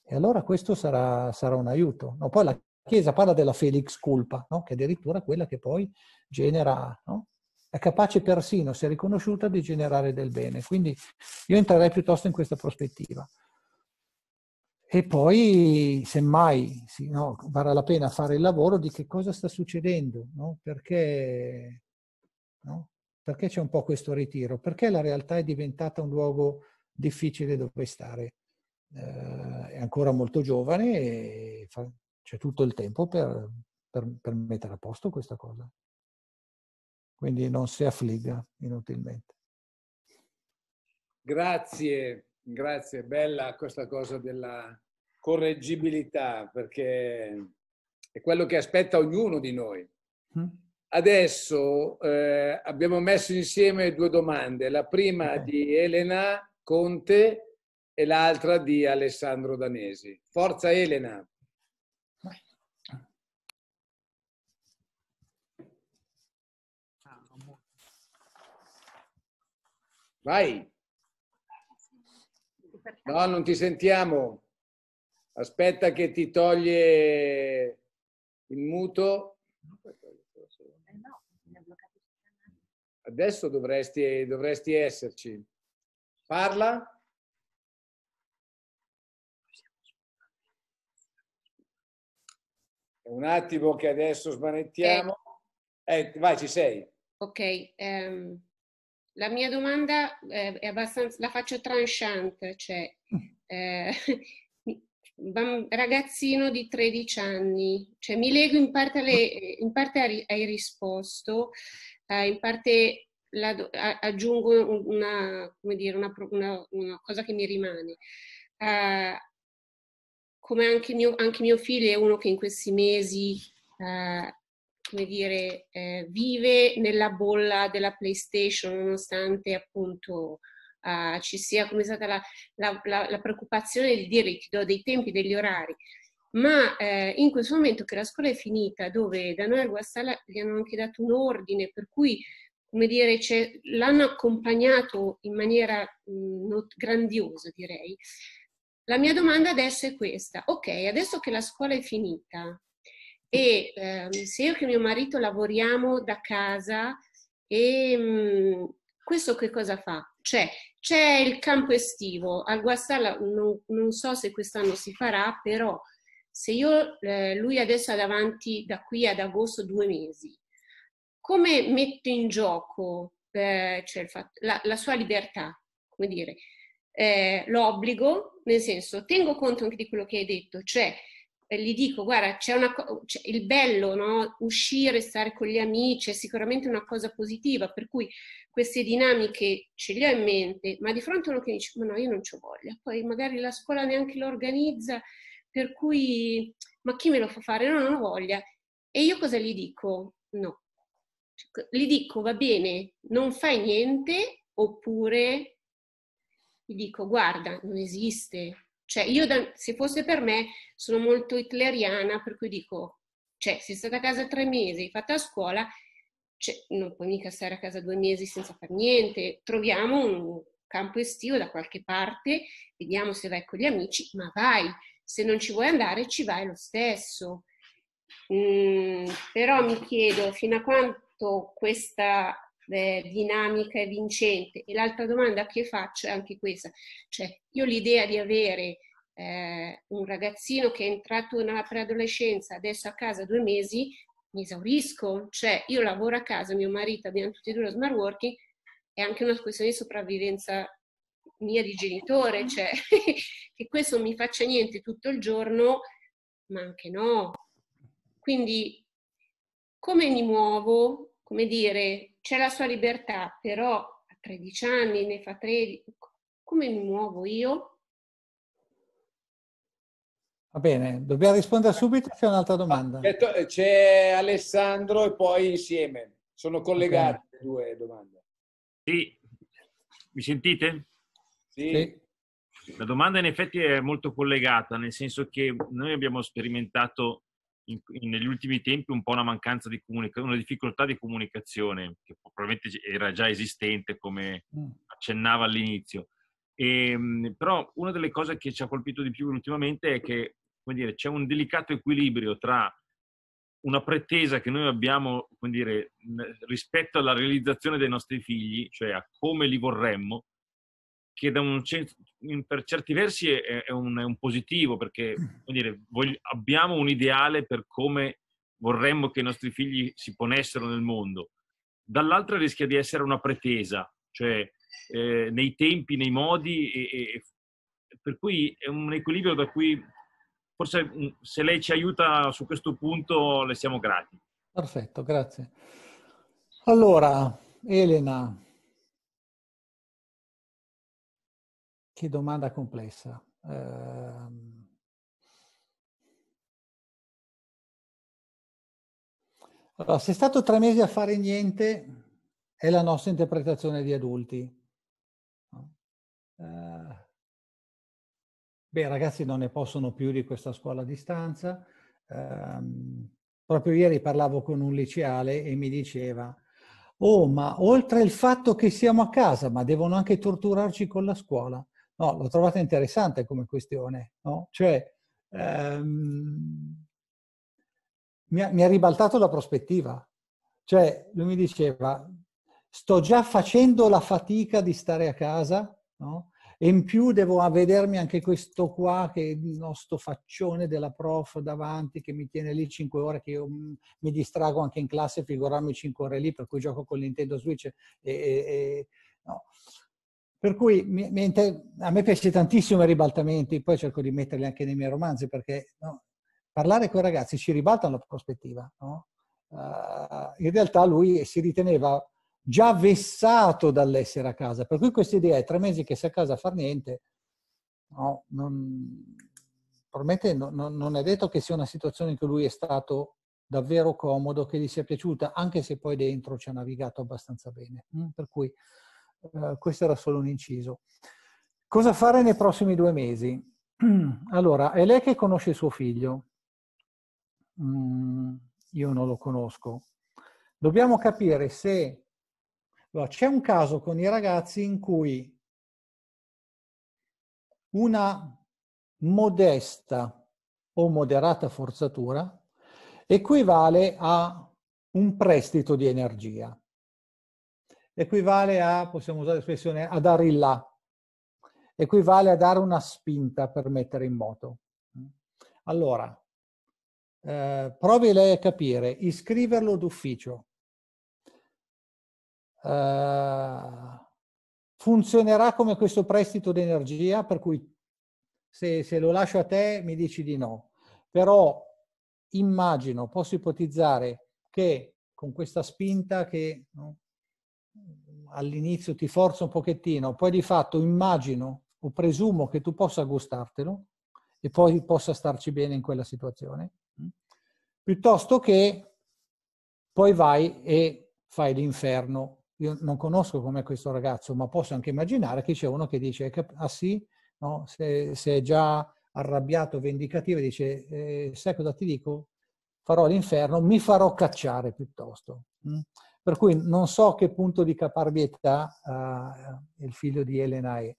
e allora questo sarà, sarà un aiuto. No, poi la Chiesa parla della Felix culpa, no? che è addirittura quella che poi genera no? è capace persino, se riconosciuta, di generare del bene. Quindi io entrerei piuttosto in questa prospettiva. E poi, semmai, sì, no, vale la pena fare il lavoro di che cosa sta succedendo, no? Perché, no? Perché c'è un po' questo ritiro? Perché la realtà è diventata un luogo difficile dove stare? Eh, è ancora molto giovane e fa, c'è tutto il tempo per, per, per mettere a posto questa cosa. Quindi non si affligga inutilmente. Grazie, grazie. Bella questa cosa della correggibilità, perché è quello che aspetta ognuno di noi. Mm. Adesso eh, abbiamo messo insieme due domande, la prima di Elena Conte e l'altra di Alessandro Danesi. Forza Elena! Vai. No, non ti sentiamo. Aspetta che ti toglie il muto. Adesso dovresti, dovresti esserci. Parla. Un attimo che adesso smanettiamo. Eh, eh vai, ci sei. Ok. Um la mia domanda eh, è abbastanza, la faccio tranchante, cioè eh, (laughs) ragazzino di 13 anni, cioè mi leggo in parte, alle, in parte hai risposto, eh, in parte la, aggiungo una, dire, una, una, una, cosa che mi rimane. Uh, come anche mio, anche mio, figlio è uno che in questi mesi uh, come dire, eh, vive nella bolla della PlayStation, nonostante appunto eh, ci sia come stata la, la, la, la, preoccupazione di dire ti do dei tempi, degli orari. Ma eh, in questo momento che la scuola è finita, dove da noi a Guastalla gli hanno anche dato un ordine, per cui come dire, l'hanno accompagnato in maniera mh, grandiosa, direi. La mia domanda adesso è questa. Ok, adesso che la scuola è finita, e ehm, se io che mio marito lavoriamo da casa, e, ehm, mh, questo che cosa fa? Cioè, c'è il campo estivo, al Guastalla non, non so se quest'anno si farà, però se io, eh, lui adesso ha davanti da qui ad agosto due mesi, come mette in gioco eh, cioè fatto, la, la, sua libertà, come dire, eh, l'obbligo, nel senso, tengo conto anche di quello che hai detto, cioè gli dico, guarda, c'è una, c'è il bello, no? uscire, stare con gli amici è sicuramente una cosa positiva, per cui queste dinamiche ce le ho in mente, ma di fronte a uno che dice, ma no, io non ho voglia, poi magari la scuola neanche lo organizza, per cui, ma chi me lo fa fare? No, non ho voglia. E io cosa gli dico? No. Cioè, gli dico, va bene, non fai niente, oppure gli dico, guarda, non esiste, cioè io, da, se fosse per me, sono molto hitleriana, per cui dico, cioè, sei stata a casa tre mesi, fatta a scuola, cioè, non puoi mica stare a casa due mesi senza fare niente. Troviamo un campo estivo da qualche parte, vediamo se vai con gli amici, ma vai. Se non ci vuoi andare, ci vai lo stesso. Mm, però mi chiedo fino a quanto questa eh, dinamica e vincente. E l'altra domanda che faccio è anche questa, cioè io l'idea di avere eh, un ragazzino che è entrato nella preadolescenza, adesso a casa due mesi, mi esaurisco, cioè io lavoro a casa, mio marito, abbiamo tutti e due lo smart working, è anche una questione di sopravvivenza mia di genitore, cioè (laughs) che questo mi faccia niente tutto il giorno, ma anche no. Quindi come mi muovo, come dire, c'è la sua libertà, però a 13 anni ne fa 13, come mi muovo io? Va bene, dobbiamo rispondere subito, c'è un'altra domanda. Aspetta, c'è Alessandro e poi insieme, sono collegate okay. due domande. Sì, mi sentite? Sì. sì. La domanda in effetti è molto collegata, nel senso che noi abbiamo sperimentato in, in, negli ultimi tempi un po' una mancanza di comunicazione, una difficoltà di comunicazione che probabilmente era già esistente come mm. accennava all'inizio. E, ehm, però una delle cose che ci ha colpito di più ultimamente è che dire, c'è un delicato equilibrio tra una pretesa che noi abbiamo dire, rispetto alla realizzazione dei nostri figli, cioè a come li vorremmo, che un, per certi versi è, è, un, è un, positivo, perché mm. dire, voglio, abbiamo un ideale per come vorremmo che i nostri figli si ponessero nel mondo. Dall'altra rischia di essere una pretesa, cioè eh, nei tempi, nei modi, e, e, per cui è un equilibrio da cui forse mm, se lei ci aiuta su questo punto le siamo grati. Perfetto, grazie. Allora, Elena, Che domanda complessa. Eh, allora, se è stato tre mesi a fare niente, è la nostra interpretazione di adulti. Eh, beh, ragazzi non ne possono più di questa scuola a distanza. Eh, proprio ieri parlavo con un liceale e mi diceva, oh, ma oltre al fatto che siamo a casa, ma devono anche torturarci con la scuola. No, l'ho trovata interessante come questione, no? Cioè, ehm, mi, ha, mi ha ribaltato la prospettiva. Cioè, lui mi diceva, sto già facendo la fatica di stare a casa, no? E in più devo vedermi anche questo qua, che il nostro faccione della prof davanti, che mi tiene lì cinque ore, che io mm, mi distrago anche in classe, figurarmi cinque ore lì, per cui gioco con Nintendo Switch. E, e, no. Per cui mi, mi inter... a me piace tantissimo i ribaltamenti, poi cerco di metterli anche nei miei romanzi, perché no? parlare con i ragazzi ci ribaltano la prospettiva. No? Uh, in realtà lui si riteneva già vessato dall'essere a casa, per cui questa idea è tre mesi che sei a casa a far niente, no, non, probabilmente non, non è detto che sia una situazione in cui lui è stato davvero comodo, che gli sia piaciuta, anche se poi dentro ci ha navigato abbastanza bene. Mm, per cui eh, questo era solo un inciso. Cosa fare nei prossimi due mesi? (clears throat) allora, è lei che conosce suo figlio. Mm, io non lo conosco. Dobbiamo capire se... Allora, c'è un caso con i ragazzi in cui una modesta o moderata forzatura equivale a un prestito di energia equivale a, possiamo usare l'espressione, a dare il là, equivale a dare una spinta per mettere in moto. Allora, eh, provi lei a capire, iscriverlo d'ufficio. Eh, funzionerà come questo prestito d'energia, per cui se, se lo lascio a te mi dici di no. Però immagino, posso ipotizzare che con questa spinta che no, all'inizio ti forza un pochettino, poi di fatto immagino o presumo che tu possa gustartelo e poi possa starci bene in quella situazione, mm, piuttosto che poi vai e fai l'inferno. Io non conosco com'è questo ragazzo, ma posso anche immaginare che c'è uno che dice, eh, ah sì, no? se, se, è già arrabbiato, vendicativo, dice, eh, sai cosa ti dico? Farò l'inferno, mi farò cacciare piuttosto. Mm. Per cui non so che punto di caparbietà uh, il figlio di Elena è.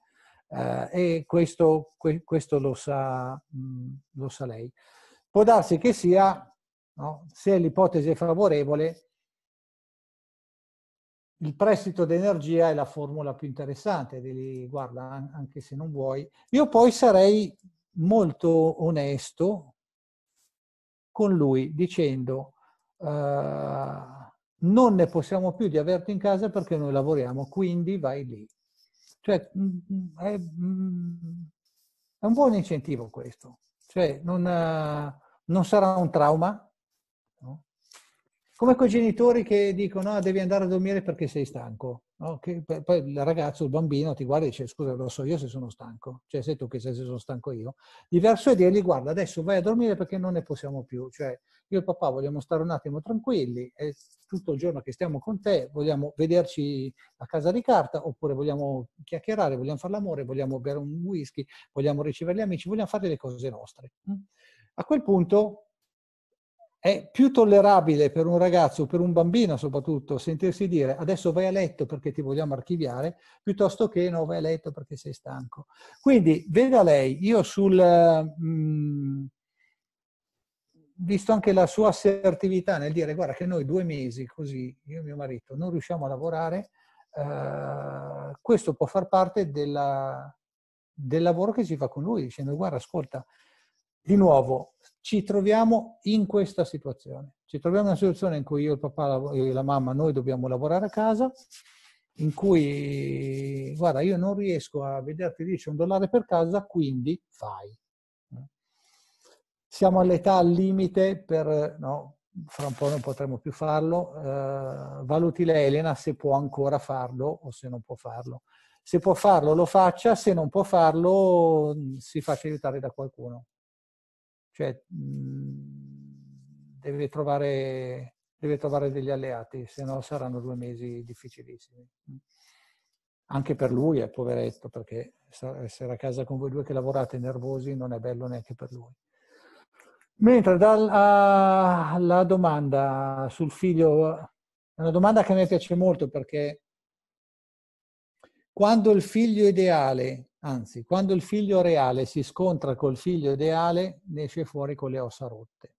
Uh, eh, e questo, que, questo lo, sa, mh, mm, lo, sa, lei. Può darsi che sia, no? se l'ipotesi è favorevole, il prestito d'energia è la formula più interessante, lì, guarda, anche se non vuoi. Io poi sarei molto onesto con lui dicendo... Uh, non ne possiamo più di averti in casa perché noi lavoriamo, quindi vai lì. Cioè, mm, mm, è, mm, è un buon incentivo questo. Cioè, non, eh, non sarà un trauma, come quei genitori che dicono no, ah, devi andare a dormire perché sei stanco. No? Che, poi il ragazzo, il bambino ti guarda e dice scusa, lo so io se sono stanco, cioè sei tu che sei se sono stanco io. Diverso è dirgli guarda adesso vai a dormire perché non ne possiamo più, cioè io e papà vogliamo stare un attimo tranquilli e tutto il giorno che stiamo con te vogliamo vederci a casa di carta oppure vogliamo chiacchierare, vogliamo fare l'amore, vogliamo bere un whisky, vogliamo ricevere gli amici, vogliamo fare le cose nostre. Mm? A quel punto è più tollerabile per un ragazzo, per un bambino soprattutto, sentirsi dire adesso vai a letto perché ti vogliamo archiviare, piuttosto che no, vai a letto perché sei stanco. Quindi, veda lei, io sul... Mh, mm, visto anche la sua assertività nel dire guarda che noi due mesi così, io e mio marito, non riusciamo a lavorare, eh, questo può far parte della, del lavoro che si fa con lui, dicendo guarda ascolta, di nuovo, ci troviamo in questa situazione. Ci troviamo in una situazione in cui io, il papà e la mamma, noi dobbiamo lavorare a casa, in cui, guarda, io non riesco a vederti lì, c'è un dollaro per casa, quindi fai. Siamo all'età al limite per, no, fra un po' non potremo più farlo, eh, valuti lei Elena se può ancora farlo o se non può farlo. Se può farlo lo faccia, se non può farlo mm, si faccia aiutare da qualcuno cioè mhmm, deve, trovare, deve trovare degli alleati, se no saranno due mesi difficilissimi. Anche per lui è poveretto, perché essere a casa con voi due che lavorate nervosi non è bello neanche per lui. Mentre dalla domanda sul figlio, è una domanda che a me piace molto perché quando il figlio ideale Anzi, quando il figlio reale si scontra col figlio ideale, ne esce fuori con le ossa rotte.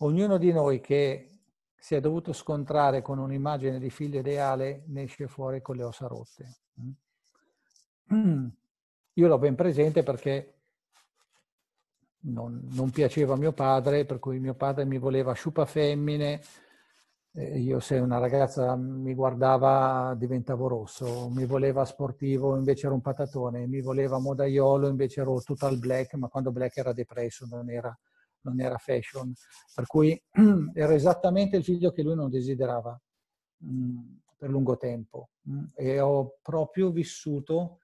Ognuno di noi che si è dovuto scontrare con un'immagine di figlio ideale, ne esce fuori con le ossa rotte. Io l'ho ben presente perché non, non piaceva mio padre, per cui mio padre mi voleva sciupa femmine, io se una ragazza mi guardava diventavo rosso, mi voleva sportivo invece ero un patatone, mi voleva modaiolo invece ero tutto al black, ma quando black era depresso non era, non era fashion. Per cui (clears throat) era esattamente il figlio che lui non desiderava mh, mm, per lungo tempo mh, mm. e ho proprio vissuto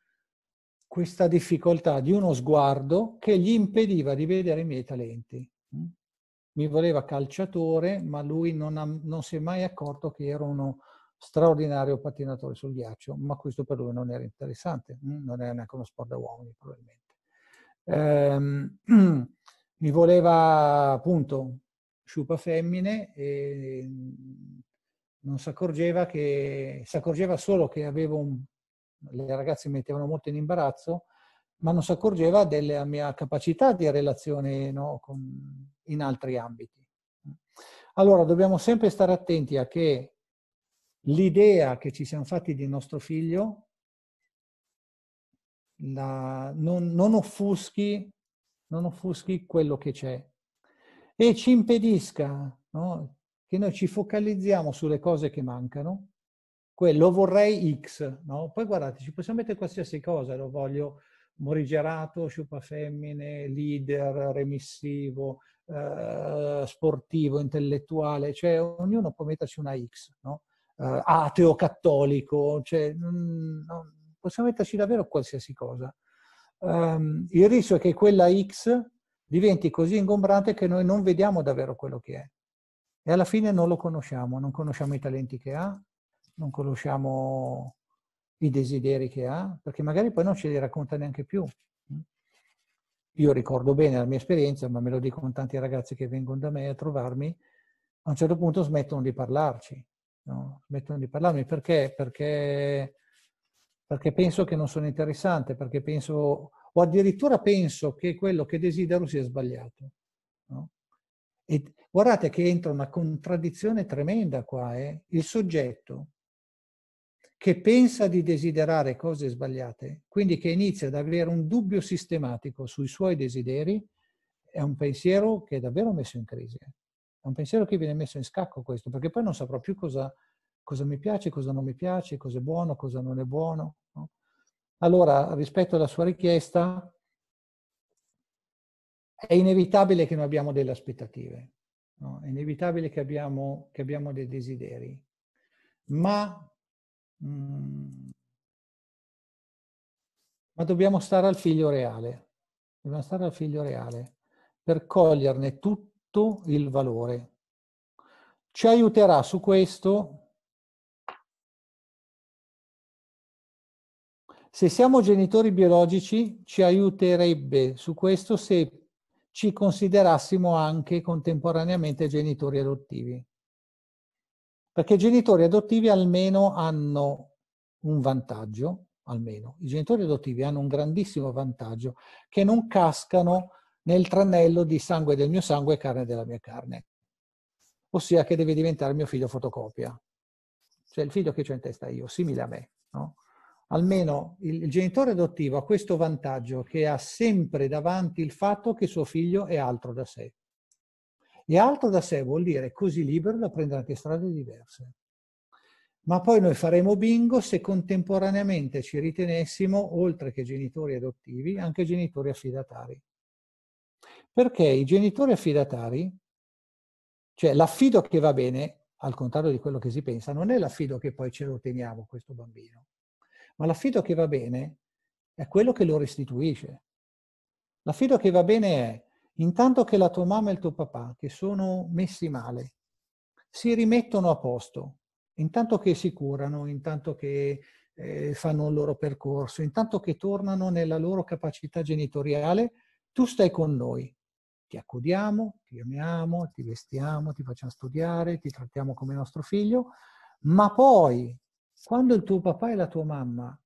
questa difficoltà di uno sguardo che gli impediva di vedere i miei talenti. Mh mm mi voleva calciatore, ma lui non, ha, non, si è mai accorto che ero uno straordinario pattinatore sul ghiaccio, ma questo per lui non era interessante, mm, non era neanche uno sport da uomini probabilmente. Ehm, (clears throat) mi voleva appunto sciupa femmine e mm, non si accorgeva che, si accorgeva solo che avevo un, le ragazze mi mettevano molto in imbarazzo ma non si accorgeva della mia capacità di relazione no, con, in altri ambiti. Allora dobbiamo sempre stare attenti a che l'idea che ci siamo fatti di nostro figlio la, non, non, offuschi, non, offuschi, quello che c'è e ci impedisca no, che noi ci focalizziamo sulle cose che mancano. Quello vorrei X, no? Poi guardate, ci possiamo mettere qualsiasi cosa, lo voglio morigerato, sciupa femmine, leader, remissivo, eh, sportivo, intellettuale, cioè ognuno può metterci una X, no? eh, ateo, cattolico, cioè, mh, no, possiamo metterci davvero qualsiasi cosa. Um, il rischio è che quella X diventi così ingombrante che noi non vediamo davvero quello che è e alla fine non lo conosciamo, non conosciamo i talenti che ha, non conosciamo i desideri che ha, perché magari poi non ce li racconta neanche più. Io ricordo bene la mia esperienza, ma me lo dicono tanti ragazzi che vengono da me a trovarmi, a un certo punto smettono di parlarci, no? smettono di parlarmi perché? perché? Perché penso che non sono interessante, perché penso, o addirittura penso che quello che desidero sia sbagliato. No? E guardate che entra una contraddizione tremenda qua, eh? il soggetto che pensa di desiderare cose sbagliate, quindi che inizia ad avere un dubbio sistematico sui suoi desideri, è un pensiero che è davvero messo in crisi. Eh. È un pensiero che viene messo in scacco questo, perché poi non saprò più cosa, cosa mi piace, cosa non mi piace, cosa è buono, cosa non è buono. No? Allora, rispetto alla sua richiesta, è inevitabile che noi abbiamo delle aspettative, no? è inevitabile che abbiamo, che abbiamo dei desideri, ma Mm. Ma dobbiamo stare al figlio reale, dobbiamo stare al figlio reale per coglierne tutto il valore. Ci aiuterà su questo Se siamo genitori biologici ci aiuterebbe su questo se ci considerassimo anche contemporaneamente genitori adottivi. Perché i genitori adottivi almeno hanno un vantaggio, almeno, i genitori adottivi hanno un grandissimo vantaggio, che non cascano nel tranello di sangue del mio sangue e carne della mia carne. Ossia che deve diventare mio figlio fotocopia. Cioè il figlio che ho in testa io, simile a me. No? Almeno il, il genitore adottivo ha questo vantaggio che ha sempre davanti il fatto che suo figlio è altro da sé. E altro da sé vuol dire così libero da prendere anche strade diverse. Ma poi noi faremo bingo se contemporaneamente ci ritenessimo, oltre che genitori adottivi, anche genitori affidatari. Perché i genitori affidatari, cioè l'affido che va bene, al contrario di quello che si pensa, non è l'affido che poi ce lo teniamo questo bambino, ma l'affido che va bene è quello che lo restituisce. L'affido che va bene è Intanto che la tua mamma e il tuo papà, che sono messi male, si rimettono a posto, intanto che si curano, intanto che eh, fanno il loro percorso, intanto che tornano nella loro capacità genitoriale, tu stai con noi. Ti accudiamo, ti amiamo, ti vestiamo, ti facciamo studiare, ti trattiamo come nostro figlio, ma poi, quando il tuo papà e la tua mamma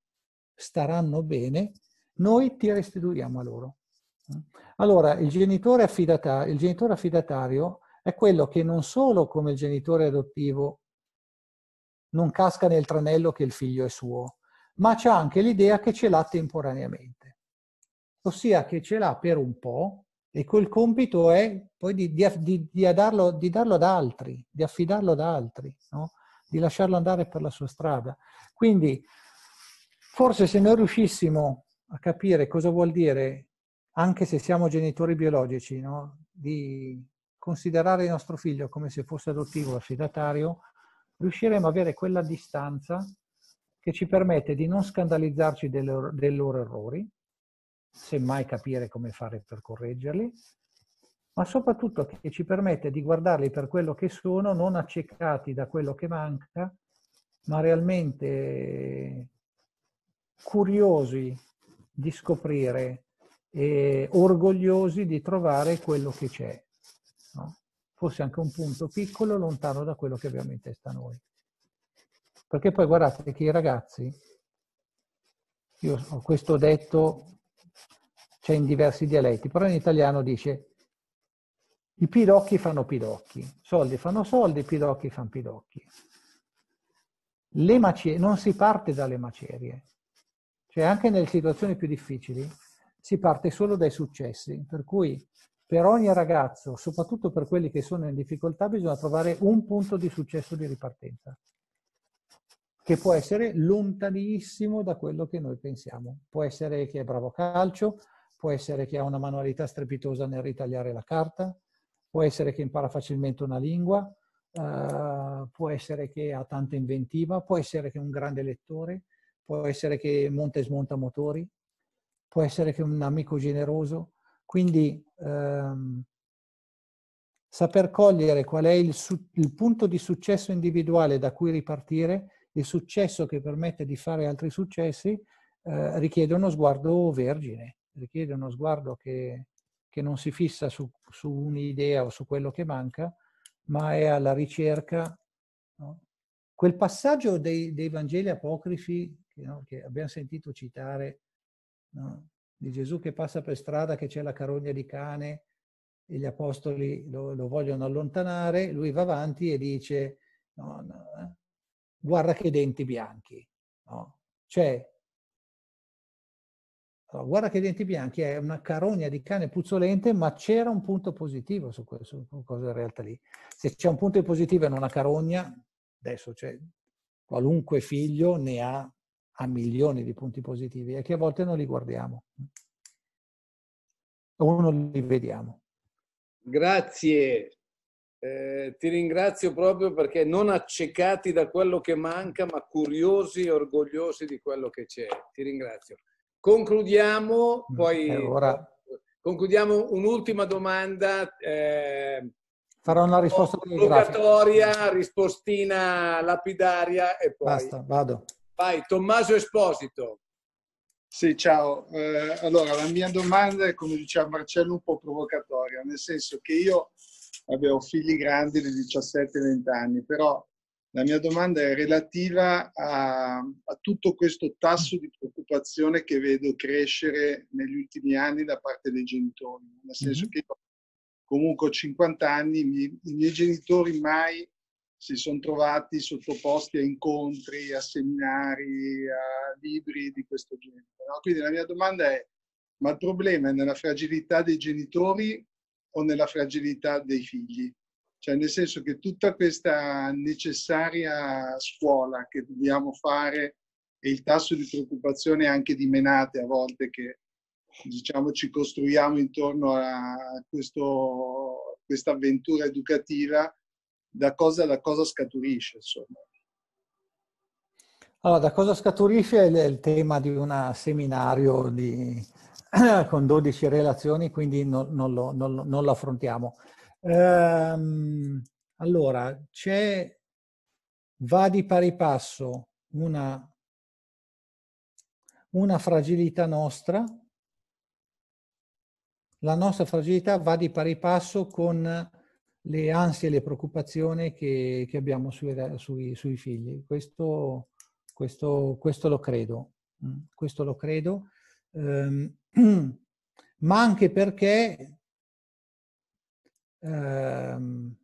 staranno bene, noi ti restituiamo a loro. Allora, il genitore, affidatario, il genitore affidatario è quello che non solo come genitore adottivo non casca nel tranello che il figlio è suo, ma c'è anche l'idea che ce l'ha temporaneamente, ossia che ce l'ha per un po' e quel compito è poi di, di, di, darlo, di darlo, ad altri, di affidarlo ad altri, no? di lasciarlo andare per la sua strada. Quindi forse se noi riuscissimo a capire cosa vuol dire anche se siamo genitori biologici, no? di considerare il nostro figlio come se fosse adottivo o affidatario, riusciremo ad avere quella distanza che ci permette di non scandalizzarci dei loro, dei loro errori, semmai capire come fare per correggerli, ma soprattutto che ci permette di guardarli per quello che sono, non accecati da quello che manca, ma realmente curiosi di scoprire e orgogliosi di trovare quello che c'è. No? Forse anche un punto piccolo lontano da quello che abbiamo in testa noi. Perché poi guardate che i ragazzi, io ho questo detto, c'è in diversi dialetti, però in italiano dice i pidocchi fanno pidocchi, soldi fanno soldi, pidocchi fanno pidocchi. Le macerie, non si parte dalle macerie. Cioè anche nelle situazioni più difficili si parte solo dai successi, per cui per ogni ragazzo, soprattutto per quelli che sono in difficoltà, bisogna trovare un punto di successo di ripartenza, che può essere lontanissimo da quello che noi pensiamo. Può essere che è bravo a calcio, può essere che ha una manualità strepitosa nel ritagliare la carta, può essere che impara facilmente una lingua, uh, può essere che ha tanta inventiva, può essere che è un grande lettore, può essere che monta e smonta motori, può essere che un amico generoso. Quindi ehm, saper cogliere qual è il, su- il punto di successo individuale da cui ripartire, il successo che permette di fare altri successi, eh, richiede uno sguardo vergine, richiede uno sguardo che, che non si fissa su, su, un'idea o su quello che manca, ma è alla ricerca. No? Quel passaggio dei, dei Vangeli apocrifi no, che abbiamo sentito citare no? di Gesù che passa per strada che c'è la carogna di cane e gli apostoli lo, lo vogliono allontanare, lui va avanti e dice no, no, eh, guarda che denti bianchi. No? Cioè, guarda che denti bianchi è una carogna di cane puzzolente, ma c'era un punto positivo su, questo, su cosa in realtà lì. Se c'è un punto positivo in una carogna, adesso c'è qualunque figlio ne ha ha milioni di punti positivi e che a volte non li guardiamo o non li vediamo. Grazie, eh, ti ringrazio proprio perché non accecati da quello che manca, ma curiosi e orgogliosi di quello che c'è. Ti ringrazio. Concludiamo, mm, poi allora, concludiamo un'ultima domanda. Eh, Farò una risposta provocatoria, rispostina lapidaria e poi... Basta, vado. Vai, Tommaso Esposito. Sì, ciao. Eh, allora, la mia domanda è, come diceva Marcello, un po' provocatoria, nel senso che io avevo figli grandi di 17-20 anni, però la mia domanda è relativa a, a, tutto questo tasso di preoccupazione che vedo crescere negli ultimi anni da parte dei genitori, nel senso mm-hmm. che io comunque ho 50 anni, i miei, i miei genitori mai si sono trovati sottoposti a incontri, a seminari, a libri di questo genere. No? Quindi la mia domanda è, ma il problema è nella fragilità dei genitori o nella fragilità dei figli? Cioè nel senso che tutta questa necessaria scuola che dobbiamo fare e il tasso di preoccupazione anche di menate a volte che diciamo ci costruiamo intorno a questa avventura educativa da cosa, da cosa scaturisce, insomma. Allora, da cosa scaturisce il, il tema di un seminario di, (clears throat) con 12 relazioni, quindi non, non, lo, non, non lo, affrontiamo. Ehm, allora, c'è, va di pari passo una, una fragilità nostra, la nostra fragilità va di pari passo con le ansie e le preoccupazioni che, che abbiamo sui, sui, sui figli. Questo, questo, questo, lo credo, mm, questo lo credo. Um, (clears throat) ma anche perché um,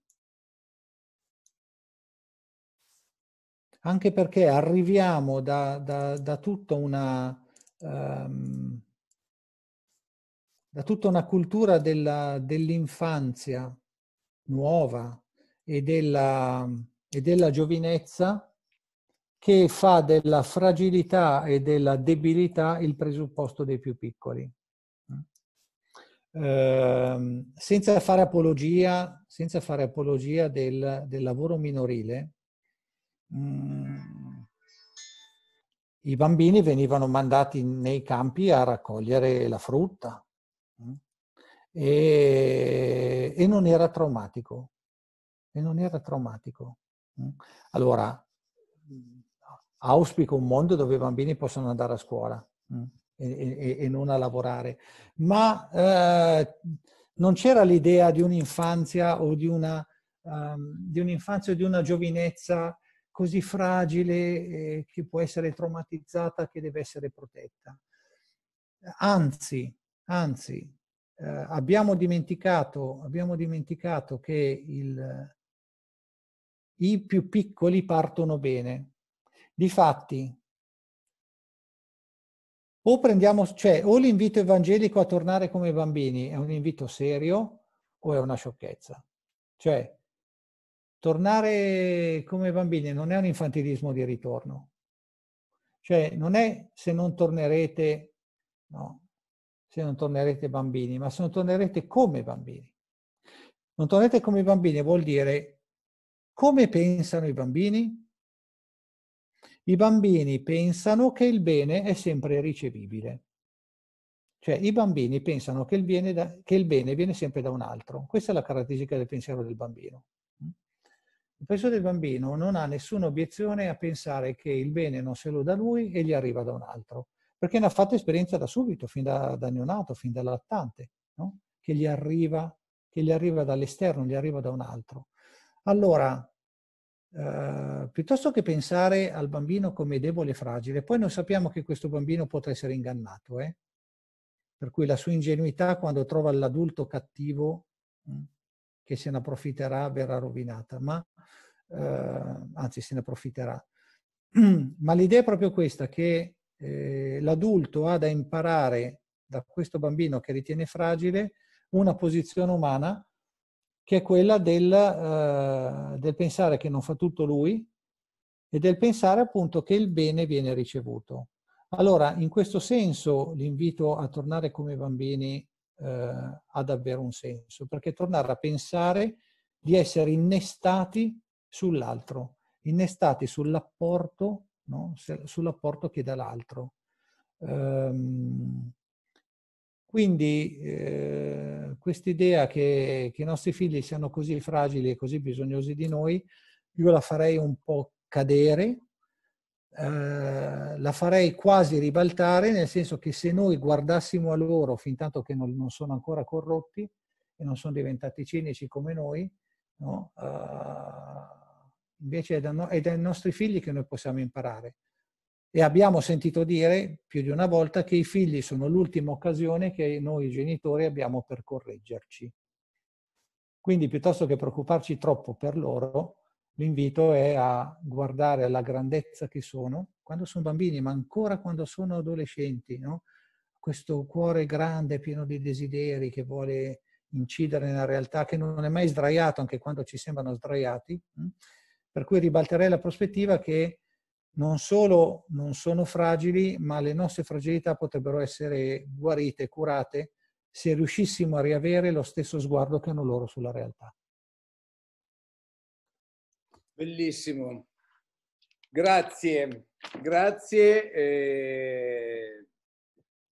anche perché arriviamo da, da, da tutta una um, da tutta una cultura della, dell'infanzia nuova e della, e della giovinezza che fa della fragilità e della debilità il presupposto dei più piccoli. Eh, senza fare apologia, senza fare apologia del, del, lavoro minorile, mh, mm, i bambini venivano mandati nei campi a raccogliere la frutta. Mh. Mm e, e non era traumatico. E non era traumatico. Mm. Allora, mm, auspico un mondo dove i bambini possono andare a scuola mm, e, e non a lavorare, ma eh, non c'era l'idea di un'infanzia o di, una, ehm, di un'infanzia o di una giovinezza così fragile eh, che può essere traumatizzata, che deve essere protetta. Anzi, anzi, eh, abbiamo, dimenticato, abbiamo, dimenticato, che il, i più piccoli partono bene. Difatti, o, prendiamo, cioè, o l'invito evangelico a tornare come bambini è un invito serio o è una sciocchezza. Cioè, tornare come bambini non è un infantilismo di ritorno. Cioè, non è se non tornerete, no, se non tornerete bambini, ma se non tornerete come bambini. Non tornerete come bambini vuol dire come pensano i bambini? I bambini pensano che il bene è sempre ricevibile. Cioè i bambini pensano che il, viene da, che il, bene viene sempre da un altro. Questa è la caratteristica del pensiero del bambino. Il pensiero del bambino non ha nessuna obiezione a pensare che il bene non se lo dà lui e gli arriva da un altro perché ne ha fatto esperienza da subito, fin da, da neonato, fin dal lattante, no? che, gli arriva, che gli arriva dall'esterno, gli arriva da un altro. Allora, Uh, piuttosto che pensare al bambino come debole e fragile, poi noi sappiamo che questo bambino potrà essere ingannato, eh? per cui la sua ingenuità quando trova l'adulto cattivo hm, che se ne approfitterà verrà rovinata, ma uh, anzi se ne approfitterà. (clears throat) ma l'idea è proprio questa, che eh, l'adulto ha da imparare da questo bambino che ritiene fragile una posizione umana che è quella del, eh, del pensare che non fa tutto lui e del pensare appunto che il bene viene ricevuto. Allora, in questo senso l'invito a tornare come bambini eh, ha davvero un senso, perché tornare a pensare di essere innestati sull'altro, innestati sull'apporto no? sull'apporto che dà l'altro. Um, quindi eh, questa idea che, che, i nostri figli siano così fragili e così bisognosi di noi, io la farei un po' cadere, eh, la farei quasi ribaltare, nel senso che se noi guardassimo a loro fin tanto che non, non sono ancora corrotti e non sono diventati cinici come noi, no? eh, invece è, da no, è dai nostri figli che noi possiamo imparare. E abbiamo sentito dire più di una volta che i figli sono l'ultima occasione che noi genitori abbiamo per correggerci. Quindi piuttosto che preoccuparci troppo per loro, l'invito è a guardare alla grandezza che sono, quando sono bambini, ma ancora quando sono adolescenti, no? questo cuore grande, pieno di desideri, che vuole incidere nella realtà, che non è mai sdraiato, anche quando ci sembrano sdraiati, hm? Per cui ribalterei la prospettiva che non solo non sono fragili, ma le nostre fragilità potrebbero essere guarite, curate, se riuscissimo a riavere lo stesso sguardo che hanno loro sulla realtà. Bellissimo. Grazie, grazie. Eh,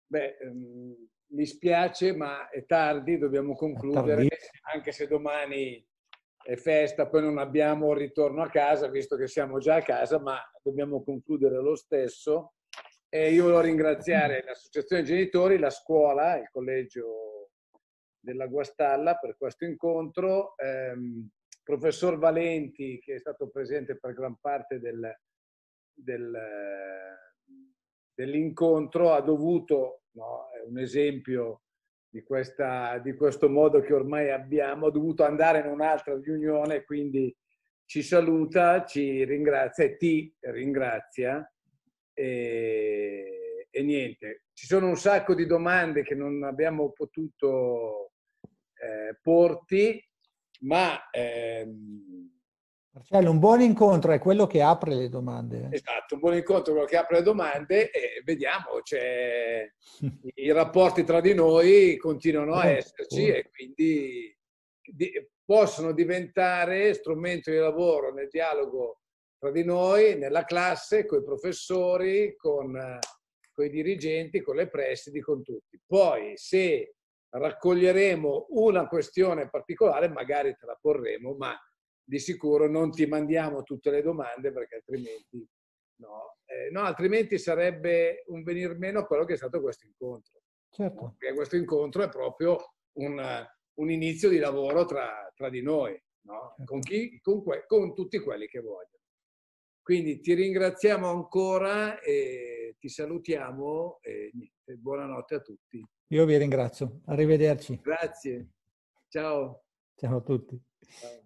beh, mm, mi spiace, ma è tardi, dobbiamo concludere, anche se domani è festa, poi non abbiamo ritorno a casa, visto che siamo già a casa, ma dobbiamo concludere lo stesso. E io voglio ringraziare mm. l'Associazione Genitori, la scuola, il collegio della Guastalla per questo incontro, ehm, professor Valenti che è stato presente per gran parte del, del, dell'incontro, ha dovuto, no, è un esempio di, questa, di questo modo che ormai abbiamo, ho dovuto andare in un'altra riunione, quindi ci saluta, ci ringrazia e ti ringrazia. E, e, niente, ci sono un sacco di domande che non abbiamo potuto eh, porti, ma... Ehm, Marcello, un buon incontro è quello che apre le domande. Eh. Esatto, un buon incontro è quello che apre le domande e vediamo, cioè, i rapporti tra di noi continuano a eh, esserci e quindi possono diventare strumento di lavoro nel dialogo tra di noi, nella classe, con i professori, con, con i dirigenti, con le presidi, con tutti. Poi se raccoglieremo una questione particolare, magari te la porremo, ma di sicuro non ti mandiamo tutte le domande perché altrimenti no, eh, no altrimenti sarebbe un venir meno a quello che è stato questo incontro. Certo. Perché questo incontro è proprio un, un inizio di lavoro tra, tra di noi, no? certo. con, chi, con, que, con tutti quelli che vogliono. Quindi ti ringraziamo ancora e ti salutiamo e niente, buonanotte a tutti. Io vi ringrazio, arrivederci. Grazie, ciao. Ciao a tutti. Ciao.